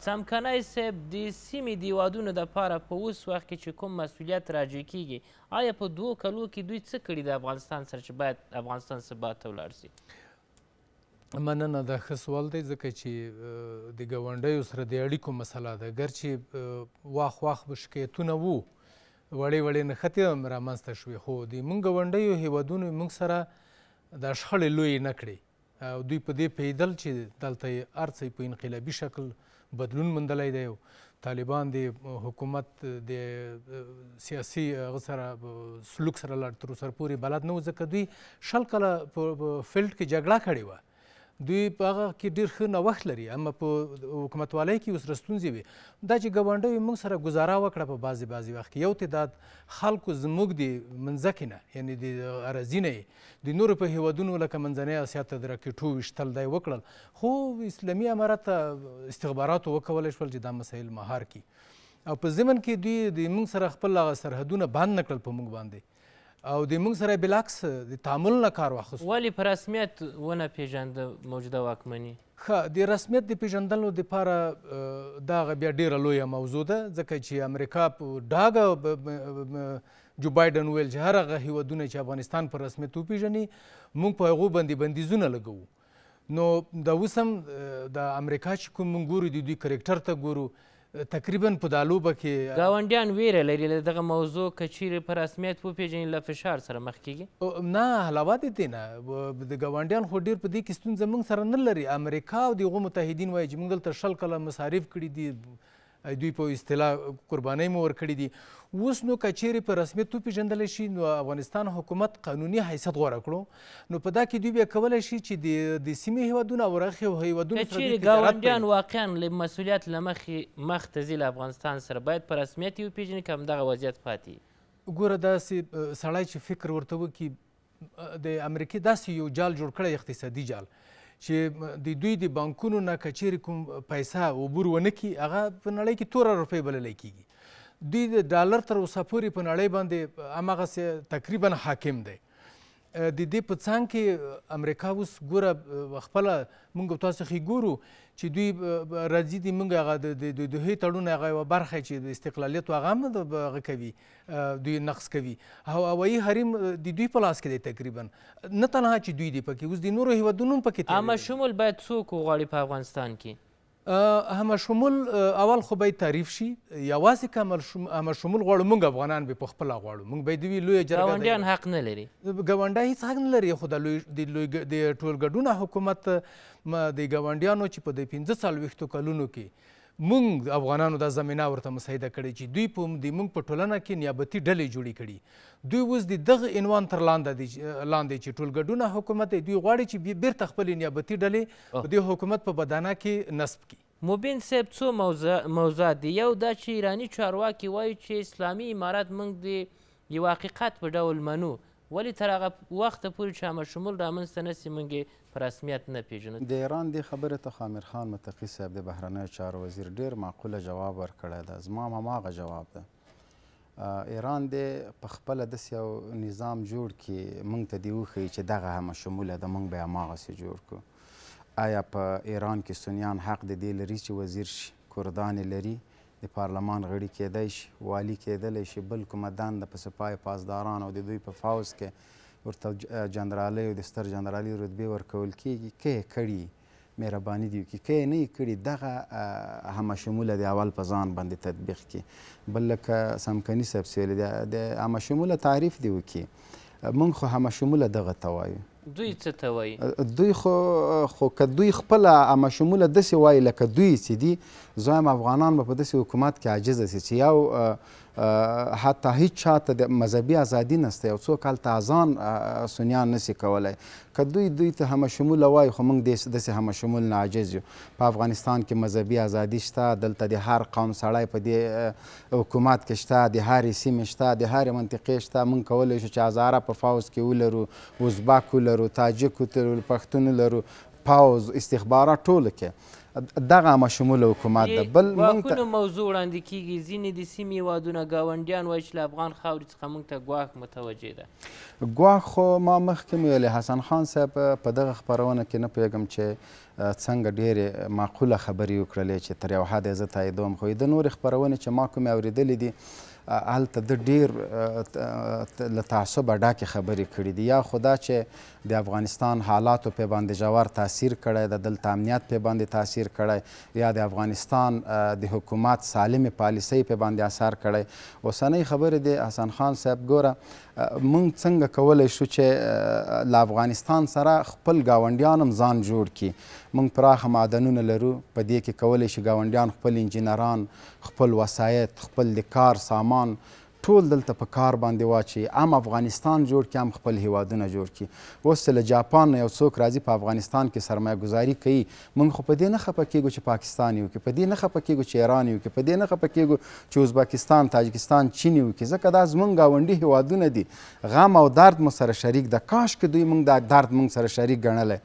څمکنی صاحب د سیمې د هیوادونو دپاره په اوس وخت کې چې کوم مسؤلیت راجع کیږي آیا په دوو کلو کې دوی څه کړي د افغانستان سره چې باید افغانستان ثبات ته ولاړ سي مننه دا ښه سوال دی ځکه چې د ګاونډیو سره د اړیکو مسله ده ګرچې واخ واخ به شکایتونه وو وړې وړې نښتې هم رامنځته شوې خو د موږ ګاونډیو هیوادونو موږ سره دا شخړې لویې نه کړي دوی په دې پوهېدل چې دلته یې هر څه په انقلابي شکل بدلون مندلای دی طالبان دی حکومت د سیاسي غسره سلوک سره لړ تر سر پوری بلد نه ځکه دوی شل کله فیلډ کې جګړه کړې و دوی په هغه کې ډېر ښه نوښت لري اما په حکومتوالۍ کې اوس رستونزې وي دا چې ګاونډیو موږ سره ګزاره وکړه په بعضې بعضې وخت کې یو تعداد خلکو زموږ د منځکې نه یعنې د عرضي نه یې د نورو په هیوادونو لکه منځنۍ اسیا ته د راکېټو ویشتل دا وکړل خو اسلامي امارت استخباراتو وکولی شول چې دا مسایل مهار کړي او په ضمن کې دوی د موږ سره خپل هغه سرحدونه بند نه کړل په موږ باندې او د موږ سره بلاکس د تعامل نه کار واخیست ولې په رسمیت ونه پیژنده موجوده واکمني ښه د رسمیت د پیژندلو دپاره دا بیا ډیره لویه موضوع ده ځکه چې امریکا په ډاګه جو بایدن ویل چې هر هغه هیوادونه چې افغانستان په رسمیت وپیژني موږ په هغو باندې بندیزونه لګوو نو دا اوس هم د امریکا چې کوم موږ ګورو د دوی کرکټر ته ګورو تقریبا په دا لوبه کې ګاونډیان ویره لري له دغه موضوع که چیرې په رسمیت وپېژني له فشار سره مخ کیږي نه حلاوه دي دی نه د ګاونډیان خو ډېر په دې کې ستونزه موږ سره نه لري امریکا او دغو متحدین وایي چې موږ دلته شل کاله مصارف کړي دي دوی په اصطلاح قربانۍ مو ورکړي دي اوس نو که چیرې په رسمیت وپېژندلی شي نو افغانستان حکومت قانوني حیثیت غوره کړو نو په دا کې دوی بیا کولی شي چې د سیمې هیوادونه او رغخي هیوادونو که چیرې ګاونډیان واقعا له مسؤلیت له مخې مخته ځي له افغانستان سره باید په رسمیت یې وپېژني که همدغه وضعیت پاتې ګوره داسې سړی چې فکر ورته وکړي د امریکې داسې یو جال جوړ کړی اقتصادي جال چې د دوی د بانکونو نه کچېرې کوم پیسې عبور ونه کړي هغه په نړۍ کې توره روپۍ بللی کیږي دوی د ډالر تر اوسه پورې په نړۍ باندې هماغسې تقریبا حاکم دی د دې په څنګ کې امریکا اوس ګوره خپل مونږ تاسو خې ګورو چې دوی راځي دي مونږ هغه د دوه تړون هغه و برخه چې د استقلالیت هغه هم د کوي دوی نقص کوي او هوایي حریم د دوی په لاس کې دی تقریبا نه تنها چې دوی دی پکې اوس د نورو هیوادونو پکې اما شمول باید څوک غواړي په افغانستان کې همه شمول اول خو باید تعریف شي یوازې که همه شمول غواړو موږ افغانان به په خپله غواړو موږ باید د لوی جرګه ګاونډیان حق نه لري ګاونډی هېڅ حق نه لري خو د لوی د لوی د ټولګډونه حکومت د ګاونډیانو چې په د پنځه څلوېښتو کلونو کې مونږ افغانانو دا زمینه ورته مساعده کړې چې دوی په د مونږ په ټولنه کې نیابتي ډلې جوړې کړي دوی اوس د دغه عنوان تر لاندې لاندې چې ټولګډونه حکومت دوی غواړي چې بیرته خپلې نیابتي ډلې د حکومت په بدانه کې نصب کړي مبین صاحب څو موضوعات دي یو دا چې ایرانی چارواکي وایي چې اسلامي امارات موږ د یو حقیقت په ډول منو ولی تر هغه وخته پورې چې همه شمول رامنځته نه سي موږ په رسمیت نه پیژنو د ایران دې خبرې ته خامر خان متقي صاحب د بهرنیو چارو وزیر ډیر معقوله جواب ورکړی ده زما هم هماغه جواب ده ایران دې په خپل د یو نظام جوړ کې مونږ ته دی وخی چې دغه هم شموله د مونږ به هماغه سي جوړ کو آیا په ایران کې سنیان حق د دې لري چې وزیر شي کردان لري د پارلمان غړي کېدای شي والي کېدلی شي بل کومه دنده په سپای پاسداران او د دوی په فوز کې ورته جنرالۍ او د ستر جنرالۍ رتبې ورکول کېږي که یې کړي مهرباني دي وکړي که یې نه یې کړي دغه همشموله د اول په ځان باندې تطبیق کړي بل لکه سمکني صاحب سویلي د همشموله تعریف دي وکړي موږ خو همشموله دغه ته وایو دوی څه ته وایي دوی خو خو که دوی خپله عامه شموله داسې وایي لکه دوی چې دي زایم افغانان به په داسې حکومت کې عاجزه سي چې یو حتی هیڅ چاته د مذهبي ازادي نسته یو څوک هلته اذان سنیان نسی کولی که دوی دوی ته همشموله وایي خو موږ داسې همشمول نه عاجز یو په افغانستان کې مذهبي ازادي شته دلته د هر قوم سړی په دې حکومت کې شته د هرې سیمې شته د هرې منطقې شته موږ کولی شو چې هزاره په فوز کې ولرو ازبک ولرو تاجک ولرو پښتون ولرو پاوز استخبارات ټوله کې دغه عامه شمول حکومت ده بل واکونو موضوع وړاندې کیږي ځینې د سیمې هیوادونه ګاونډیان وایي چې له افغان خاورې څخه موږ ته ګواښ متوجه ده ګواښ خو ما مخکې ویلی حسن خان صاحب په دغه خپرونه کې نه پوهېږم چې څنګه ډېرې معقوله خبرې وکړلې چې تر یو حده یې زه تاییدوم خو د نورې خپرونې چې ما کومې اورېدلې دي هلته د ډیر له تعصبه ډاکې خبرې کړي دي یا خدا چې د افغانستان حالاتو په باندې ژور تاثیر کړی د دلته امنیت په باندې تاثیر کړی یا د افغانستان د حکومت سالمې پالیسۍ په باندې اثر کړی اوسنۍ خبرې د حسن خان صاحب ګوره مونږ څنګه کولای شو چې له افغانستان سره خپل گاونډیان هم ځان جوړ کړي مونږ پراخه معدنونه لرو په دې کې کولی شي ګاونډیان خپل انجینران خپل وسایط خپل د کار سامان ټول دلته په کار باندې واچي ام افغانستان جوړ کړي ام خپل هیوادونه جوړ کړي اوس له جاپان یو څوک راځي په افغانستان کې سرمایه ګزاري کوي موږ خو په دې نه خپه کیږو چې پاکستان یو کې په دې نه خپه کیږو چې ایران یو کې په دې نه خپه کیږو چې ازبکستان تاجکستان چین یو کې ځکه دا زموږ ګاونډي هیوادونه دي غم او درد مو سره شریک ده کاش کې دوی موږ دا درد موږ سره شریک ګڼلی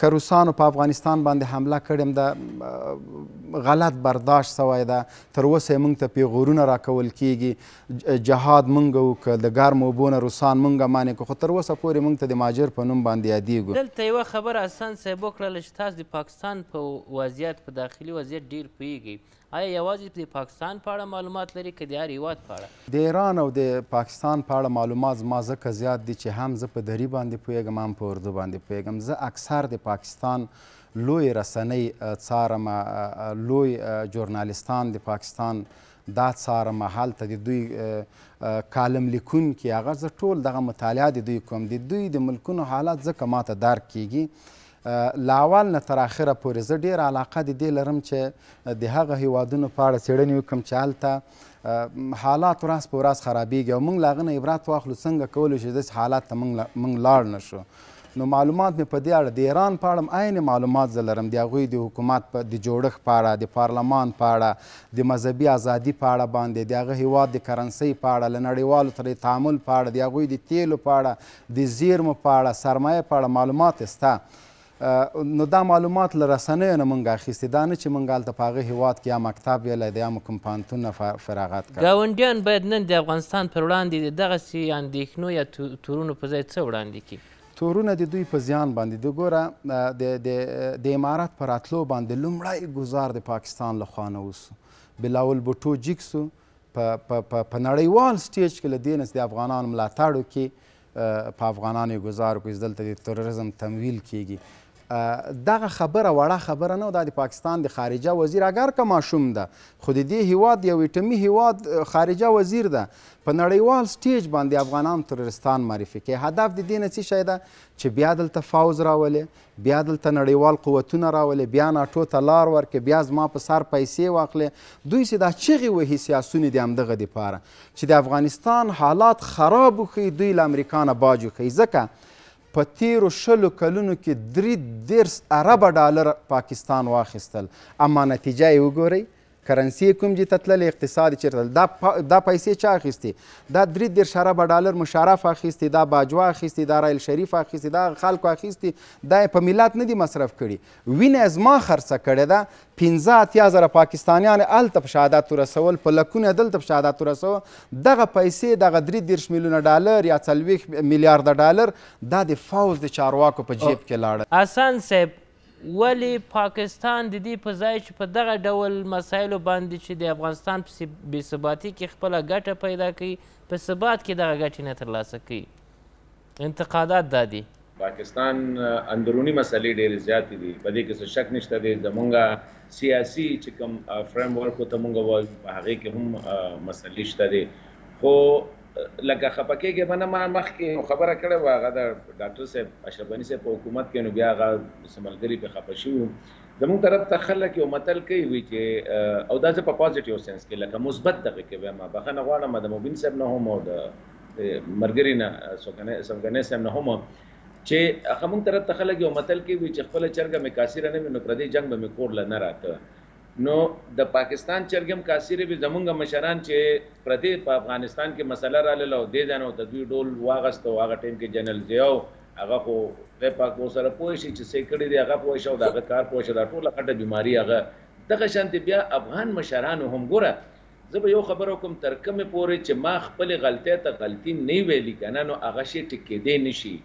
که روسانو په افغانستان باندې حمله کړې ده غلط برداشت سوی ده تر اوسه یې موږ ته پیغورونه راکول کیږي جهاد موږ وو که د ګرمو اوبو نه روسان موږ مانې کړو خو تر اوسه پورې موږ ته د ماجر په نوم باندې یادیږو دلته یوه خبره حسن صاحب وکړله چې تاسو د پاکستان په پا وضعیت په داخلي وضعیت ډیر پوهیږئ آیا یوازې د پاکستان په اړه معلومات لري که د هر هیواد په اړه د ایران او د پاکستان په اړه معلومات زما ځکه زیات دي چې هم زه په دري باندې پوهېږم هم په اردو باندې پوهېږم زه اکثر د پاکستان لوی رسنۍ څارم لوی جورنالیستان د پاکستان دا څارم هلته د دوی کالم لیکونکي هغه زه ټول دغه مطالعه د دوی کوم د دوی د ملکونو حالات ځکه ماته درک کیږي له اول نه تر اخره پورې زه ډېره علاقه د دې لرم چې د هغه هیوادونو په اړه څېړنې وکړم چې هلته حالات ورځ په ورځ خرابېږي او موږ له هغه نه عبرت واخلو څنګه کولی شو داسې حالات ته موږ لاړ نه شو نو معلومات مې په دې اړه د ایران په اړه عین معلومات زه لرم د هغوی د حکومت په د جوړښت په اړه د پارلمان په اړه د مذهبي ازادي په اړه باندې د هغه هیواد د کرنسۍ په اړه له نړیوالو تر د تعامل په اړه د هغوی د تیلو په اړه د زیرمو په اړه سرمایه په اړه معلومات سته نو دا معلومات له رسنیو نه موږ اخیستې دا نه چې موږ هلته په هغه هیواد کې یا مکتب ویلی دی یا مو کوم پوهنتون نه فراغت کړ ګاونډیان باید نن د افغانستان پر وړاندې د دغسې اندېښنو یا تورونو په ځای څه وړاندې کړي تورونه د دوی په زیان باندې د ګوره د د د امارات پر راتلو باندې لومړی ګزار د پاکستان له خوا نه وسو بلاول بوټو جګ سو په په نړیوال سټیج کې له دې نه د افغانانو ملاتړو کې په افغانانو یې ګزار کوي دلته د تروریزم تمویل کیږي دغه خبره وړه خبره نه دا د پاکستان د خارجه وزیر اگر که ماشوم ده خو د دې هیواد یو ایټمي هیواد خارجه وزیر ده په نړیوال سټیج باندې افغانان ترورستان معرفي کوي هدف د دې نه څه شی ده چې بیا دلته فوز راولې بیا دلته نړیوال قوتونه راولې بیا ناټو ته لار ورکړي بیا زما په سر پیسې واخلې دوی چې دا چغې وهي سیاسونې د همدغه دپاره چې د افغانستان حالات خراب وښي دوی له امریکا نه باج وښي ځکه په تیرو شلو کلونو کې درې دیرس اربه ډالر پاکستان واخیستل اما نتیجه یې وګورئ کرنسی کوم چې تتلل اقتصاد چیرته دا پا دا پیسې چا اخیستی دا درې دیر شرابه ډالر مشرف اخیستی دا باجوا اخیستی دا رایل شریف اخیستی دا خلکو اخیستی دا په میلات نه دی مصرف کړي وینه از ما خرڅه کړې ده پنځه اتیا زره پاکستانیان هلته په شهادت ورسول په لکونه دلته په شهادت ورسول دغه پیسې دغه درې دېرش میلیونه ډالر یا څلوېښت میلیارده ډالر دا د فوز د چارواکو په جیب کې لاړل اسان صاحب ولی پاکستان د دې په ځای چې په دغه ډول مسایلو باندې چې د افغانستان په بې ثباتي کې خپله ګټه پیدا کوي په ثبات کې دغه ګټې نه ترلاسه کوي انتقادات دا دي پاکستان اندرونی مسلې ډېرې زیاتې دي په دې کې څه شک نشته دی زمونږ سیاسي چې کوم فریم ورک ته مونږ وایو په هغې کې هم مسلې شته دي خو لکه خپکه کې باندې ما مخ کې خبره کړې و هغه د ډاکټر صاحب اشرف غنی صاحب په حکومت کې نو بیا هغه سملګری په خپشو زموږ طرف ته خلک یو متل کوي وی چې او دا ځکه په پوزټیو سنس کې لکه مثبت دغه کې ما بخنه غواړم د مبین صاحب نه هم او د مرګری نه سوګنه سوګنه صاحب نه هم چې هغه موږ طرف ته خلک یو متل کوي چې خپل چرګه مې کاسي رانه مې نو پردي جنگ به مې کور لنه راته نو د پاکستان چرګم کاسیر به زمونږ مشران چې پردي په افغانستان کې مسله را لاله او د دانو د دوی ډول واغست او هغه ټیم کې جنرال زیاو هغه خو د پاک مو سره پوه شي چې سیکړی دی هغه پوه شو دا کار پوه شو دا ټول کټه بیماری هغه دغه شانتي بیا افغان مشران هم ګوره زه به یو خبر وکم تر کومه پورې چې ما خپل غلطی ته غلطی نه ویلې کنه نو هغه شي ټکې دی نشي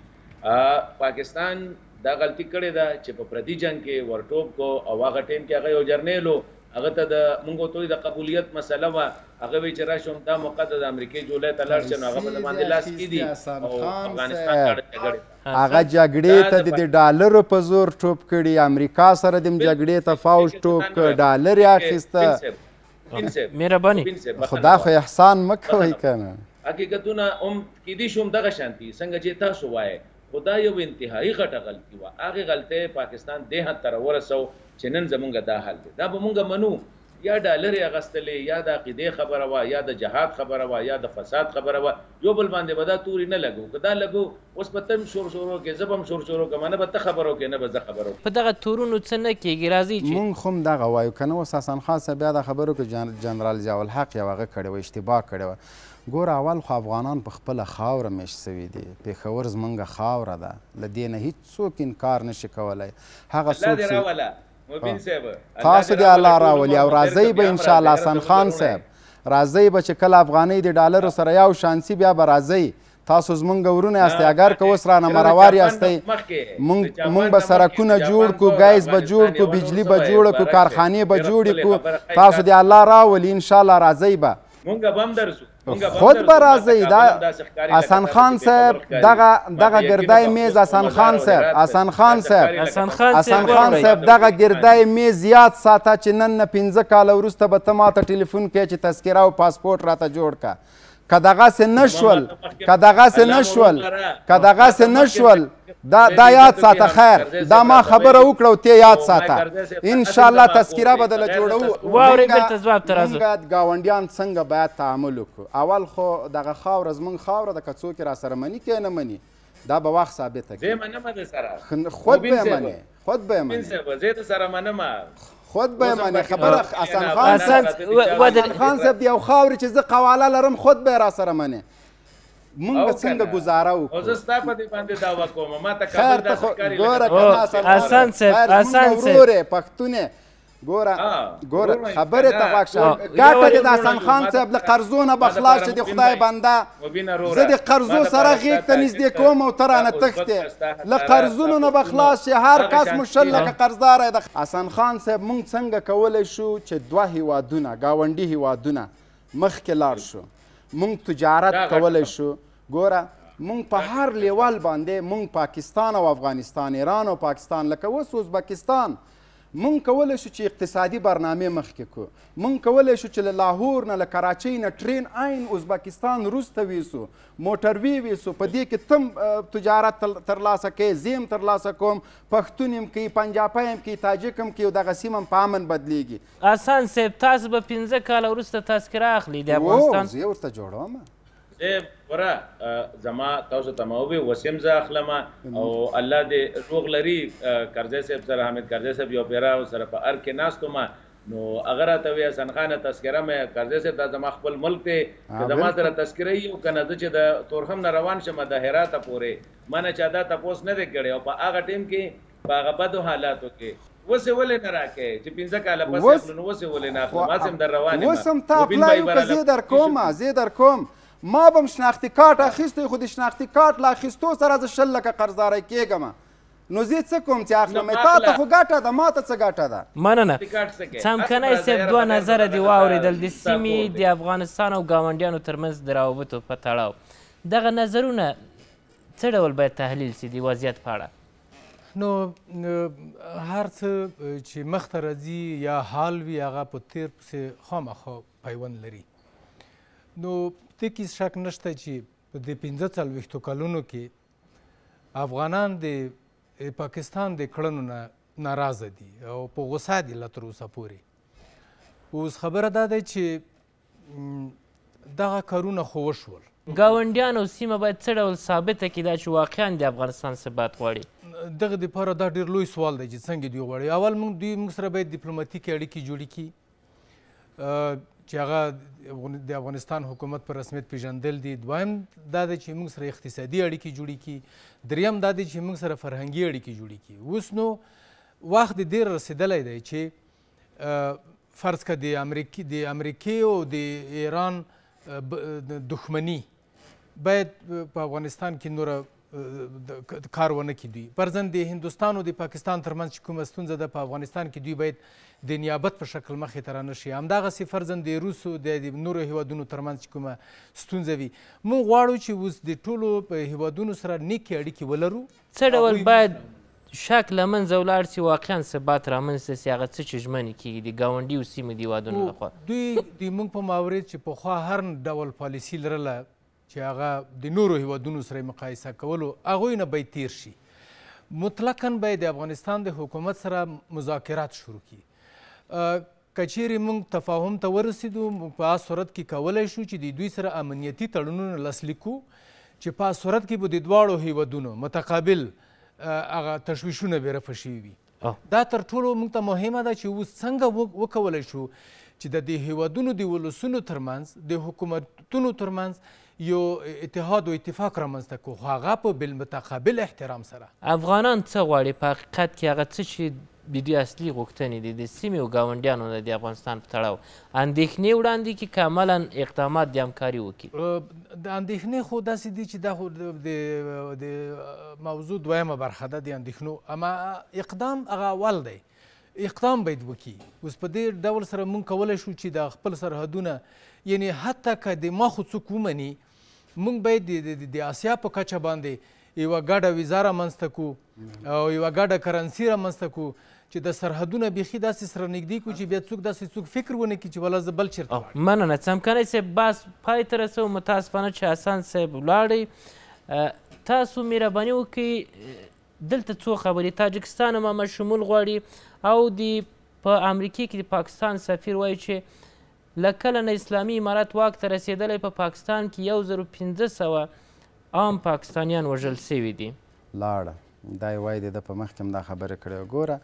پاکستان دا غلطی کړې ده چې په پردي جنگ کې ورټوب کو او هغه ټیم کې هغه یو جرنیلو هغه ته د مونږ ته د قبولیت مسله وا هغه وی چې راشم دا موقع د امریکای جولای ته لاړ شنو هغه په باندې لاس کې دي او افغانستان هغه جګړې ته د ډالر په زور ټوپ کړي امریکا سره د جګړې ته فاوش ټوپ ډالر اخیسته مهرباني خدا خو احسان مکوي کنه حقیقتونه هم کې دي شوم دغه شانتي څنګه چې تاسو وایي خدا یو انتهایی غټه غلطي و هغه غلطي پاکستان د هه تر ورسو چې نن زمونږ دا حال دی دا به مونږ منو یا ډالر اغستلې یا د عقیده خبره وا یا د جهاد خبره وا یا د فساد خبره وا یو بل باندې بدا توري نه لګو کدا لګو اوس په تم شور شورو کې زبم شور شورو کې منه به ته خبرو کې نه به زه خبرو په دغه تورونو څه نه کېږي راځي چې مونږ هم دغه وایو کنه اوس حسن خاصه بیا د خبرو کې جنرال ضیاء الحق یو هغه کړی و اشتباه کړی و ګور اول خو افغانان په خپل خاور میش سوي دي پېښور زمونږه خاور ده ل دې نه هیڅ څوک انکار نشي کولای هغه څوک تاسو دی الله راولي او راځي به ان شاء الله حسن خان صاحب راځي به چې کله افغانۍ د ډالر سره یو شانسي بیا به راځي تاسو زمونږ ورونه یاستئ اگر که اوس رانه مروار یاستئ مونږ به سرکونه جوړ کو ګایز به جوړ کو بجلی به جوړه کو کارخانې به جوړې کو تاسو د الله راولي انشاءالله راځئ به مونږ به هم درځو خود به راځي دا حسن خان صاحب دغه دغه ګردای میز حسن خان صاحب حسن خان صاحب حسن خان صاحب دغه ګردای میز زیات ساته چې نن 15 کال وروسته به ته ماته ټلیفون کوي چې تذکره او پاسپورت راته جوړ کا کداغه سه نشول کداغه سه نشول کداغه سه نشول دا دا یاد ساته خیر دا ما خبره وکړو ته یاد ساته ان شاء الله تذکره بدل جوړو واوري بیرته جواب ترازو گاونډیان څنګه باید تعامل وکړو اول خو دغه خاور زمون خاور د کڅو کې را سره منی کې نه منی دا به وخت ثابته کې به منه سره خود به منه خود به منه زه سره منه خود به منه خبره حسن خان حسن خان صاحب دی او خاورې چې زه قواله لرم خود به را سره منه مونږ څنګه گزاره وکړو زه ستا په دې باندې دا وکوم ما ته کار داسې کاری ګوره حسن صاحب حسن صاحب پښتونه ګوره ګوره خبره ته واښه کاټه دې د حسن خان صاحب له قرضونه بخلاص دي خدای بنده زه د قرضو سره غیږ ته نږدې کوم او تر نه تخته له قرضونو نه بخلاص شي هر کس مشلکه قرضدار دی حسن خان صاحب مونږ څنګه کولای شو چې دوه هیوادونه گاونډي هیوادونه مخکې لاړ شو مونږ تجارت کولای شو ګوره مونږ په هر لیول باندې مونږ پاکستان او افغانستان ایران او پاکستان لکه اوس ازبکستان مونږ کولای شو چې اقتصادي برنامه مخکې کو مونږ کولای شو چې له لاهور نه له کراچۍ نه ټرین عین ازبکستان روس ته ویسو موټر وی ویسو په دې کې تم تجارت ترلاسه کې زیم ترلاسه کوم پښتون یم کې پنجابی یم کې تاجک یم کې دغه سیمم په امن بدلیږي آسان صاحب تاسو به پنځه کاله وروسته تذکره اخلي د افغانستان زه ورته جوړوم زه وره زما تاسو ته مو وسیم زه اخلم او الله دې روغ لري کرزه صاحب سره حمید کرزه صاحب یو پیرا سره په ار کې ناستو ما نو اگر ته وی حسن خان تذکره مې کرزه صاحب د زما خپل ملک ته د ما سره تذکره یو کنه چې د تورخم نه روان شم د هرات پورې منه چا دا تاسو نه دې کړي او په هغه ټیم کې په هغه بدو حالاتو کې وسه ولې نه راکې چې پنځه کاله پس نو وسه ولې نه اخلم ما زم در روانه وسم تا پلا یو کزې در کوم زې در کوم ما به شناختی کارت اخیستی خو د شناختی کارت لا اخیستو سره زه شل لکه قرضدارۍ کیږم نو زه څه کوم چې اخلم تا ته خو ګټه ده ما ته څه ګټه ده مننه څمکنی صاحب دوه نظره دې واورېدل د سیمې د افغانستان او ګاونډیانو ترمنځ د روابطو په تړاو دغه نظرونه څه ډول باید تحلیل سي د وضعیت په اړه نو هر څه چې مخته راځي یا حال وي هغه په تیر پسې خامخا پیوند لري نو دې کې شک نشته چې د پنځه څلوېښتو کلونو کې افغانان د پاکستان د کړنو نه ناراضه دي او په غوسه دي له تر اوسه پورې اوس خبره دا ده چې دغه کارونه خو وشول ګاونډیانو سیمه باید څه ډول ثابته کړي دا چې واقعا د افغانستان ثبات غواړي دغه دپاره دا ډېر لوی سوال دی چې څنګه دوی غواړي اول موږ دوی موږ سره باید ډیپلوماتیکې اړیکې جوړې کړي چې هغه د افغانستان حکومت پر رسمیت پیژندل دي دویم دا دی چې موږ سره اقتصادي اړیکې جوړې کړي دریم دا دی چې موږ سره فرهنګي اړیکې جوړې کړي اوس نو وخت ډېر رسېدلی دی چې فرض که د امریکې د امریکې او د ایران دښمني باید په افغانستان کې نوره کار ونه کړي دوی پرځن د هندوستان او د پاکستان ترمنځ چې کومه ستونزه ده په افغانستان کې دوی باید د نیابت په شکل مخې ته رانه شي همدغسې فرزن د روسو د نورو هیوادونو ترمنځ چې کومه ستونزه وي موږ غواړو چې اوس د ټولو هیوادونو سره نیکې اړیکې ولرو څه ډول باید شک له منځه ولاړ سي واقعا ثبات رامنځته سي هغه څه چې ژمنې کیږي د ګاونډیو سیمو د هیوادونو لخوا دوی د موږ په ماورید چې پخوا هر ډول پالیسي لرله چې هغه د نورو هیوادونو سره مقایسه کولو هغوی نه باید تیر شي مطلقاً باید د افغانستان د حکومت سره مذاکرات شروع کړي کچیر موږ تفاهم ته ورسېدو په صورت کې کولای شو چې د دوی سره امنیتي تړونونه لاسلیک چې په صورت کې به د دواړو هیوادونو متقابل هغه تشویشونه به رفع شوي وي دا تر ټولو موږ ته مهمه ده چې اوس څنګه وکولی شو چې د دې هیوادونو د ولسونو ترمنځ د حکومتونو ترمنځ یو اتحاد و اتفاق رامنځته کړو خو هغه په بالمتقابل احترام سره افغانان څه غواړي په حقیقت کې هغه څه چې بیډي اصلي غوښتنې دي د سیمې او ګاونډیانو نه د افغانستان په تړاو اندېښنې وړاندې کې که عملا اقدامات د همکاري وکړي د اندېښنې خو داسې دي چې دا خو د موضوع دویمه برخه ده د اندېښنو اما اقدام هغه اول دی اقدام باید وکړي اوس په دې ډول سره موږ کولی شو چې د خپل سرحدونه یعنی حتی که د ما خو څوک ومني موږ باید د آسیا په کچه باندې یوه ګډه ویزا رامنځته کړو او یوه ګډه کرنسي رامنځته کړو چې د سرحدونه بیخي داسې سره نږدې کړو چې بیا څوک داسې څوک فکر ونه کړي چې والا زه بل چېرته مننه څمکنی صاحب بحث پای ته رسو متاسفانه چې حسن صاحب ولاړی تاسو مهرباني وکړئ دلته څو خبرې تاجکستان مامه شمول غواړي او د په امریکې کې د پاکستان سفیر وایي چې له کله نه اسلامي امارت واک ته رسېدلی په پا پاکستان کې یو زرو پنځه سوه عام پاکستانیان وژل سوي دي لاړه دا یې وایي د ده په مخکې هم دا خبره کړې ګوره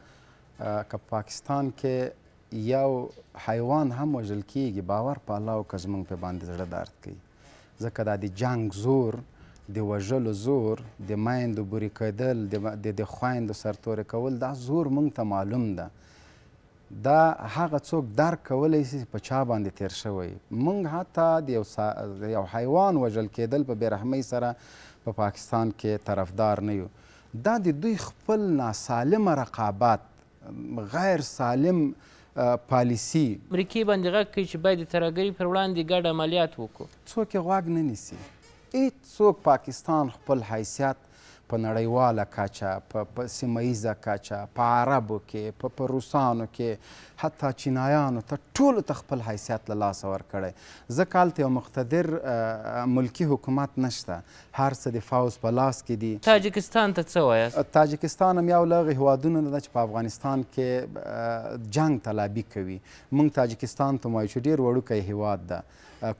که پاکستان کې یو حیوان هم وژل کیږي باور په الله او که زموږ په باندې زړه درد کوي ځکه دا د جنګ زور د وژلو زور د میندو بورې کېدل د د خویندو سرتورې کول دا زور موږ ته معلوم ده دا هغه څوک درک کولی سي په چا باندې تیر شوی موږ حتی د یو, سا... یو حیوان وژل کېدل په بېرحمۍ سره په پاکستان کې طرفدار نه یو دا د دوی خپل ناسالمه رقابت غیر سالم پالیسی امریکای باندې غږ کوي چې باید د ترهګرۍ پر وړاندې ګډ عملیات وکړو څوک یې غوږ نه نیسي هیڅ څوک پاکستان خپل حیثیت په نړیواله کچه په سیمه ییزه کچه په عربو کې په روسانو کې حتی چینایانو ته ټولو ته خپل حیثیت له لاسه ورکړی ځکه هلته یو مقتدر ملکي حکومت نشته هر څه د فوز په لاس کې دي تاجکستان ته څه وایاست تاجکستان هم یو له هغې هېوادونو نه ده چې په افغانستان کې جنګ تلابي کوي موږ تاجکستان ته وایو چې ډېر وړوکی هېواد ده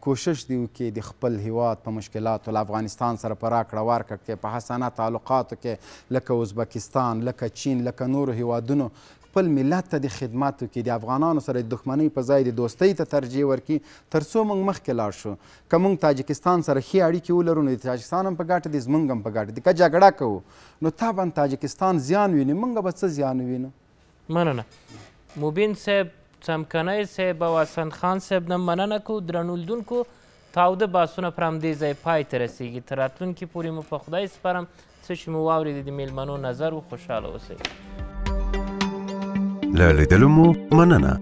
کوشش دی وکړي د خپل هیواد په مشکلاتو له افغانستان سره په راکړه ورکړه کې په حسانه تعلقاتو کې لکه ازبکستان لکه چین لکه نورو هیوادونو خپل ملت ته د خدماتو کې د افغانانو سره د دښمنۍ په ځای د دوستۍ ته ترجیح ورکړي تر څو موږ مخکې لاړ شو که موږ تاجکستان سره ښې اړیکې ولرو نو د تاجکستان هم په ګټه دي زموږ هم په ګټه دي که جګړه کوو نو طبعا تاجکستان زیان ویني موږ به څه زیان ووینو مننه مبین صاحب څمکنی صاحب او حسن خان صاحب نه مننه کوو درنو لیدونکو تاوده باسونه پر همدې ځای پای ته رسیږي تر راتلونکي پورې مو په خدای سپارم څه چې مو واورېدې د میلمنو نظر و خوشحاله اوسئ له لیدلو مو مننه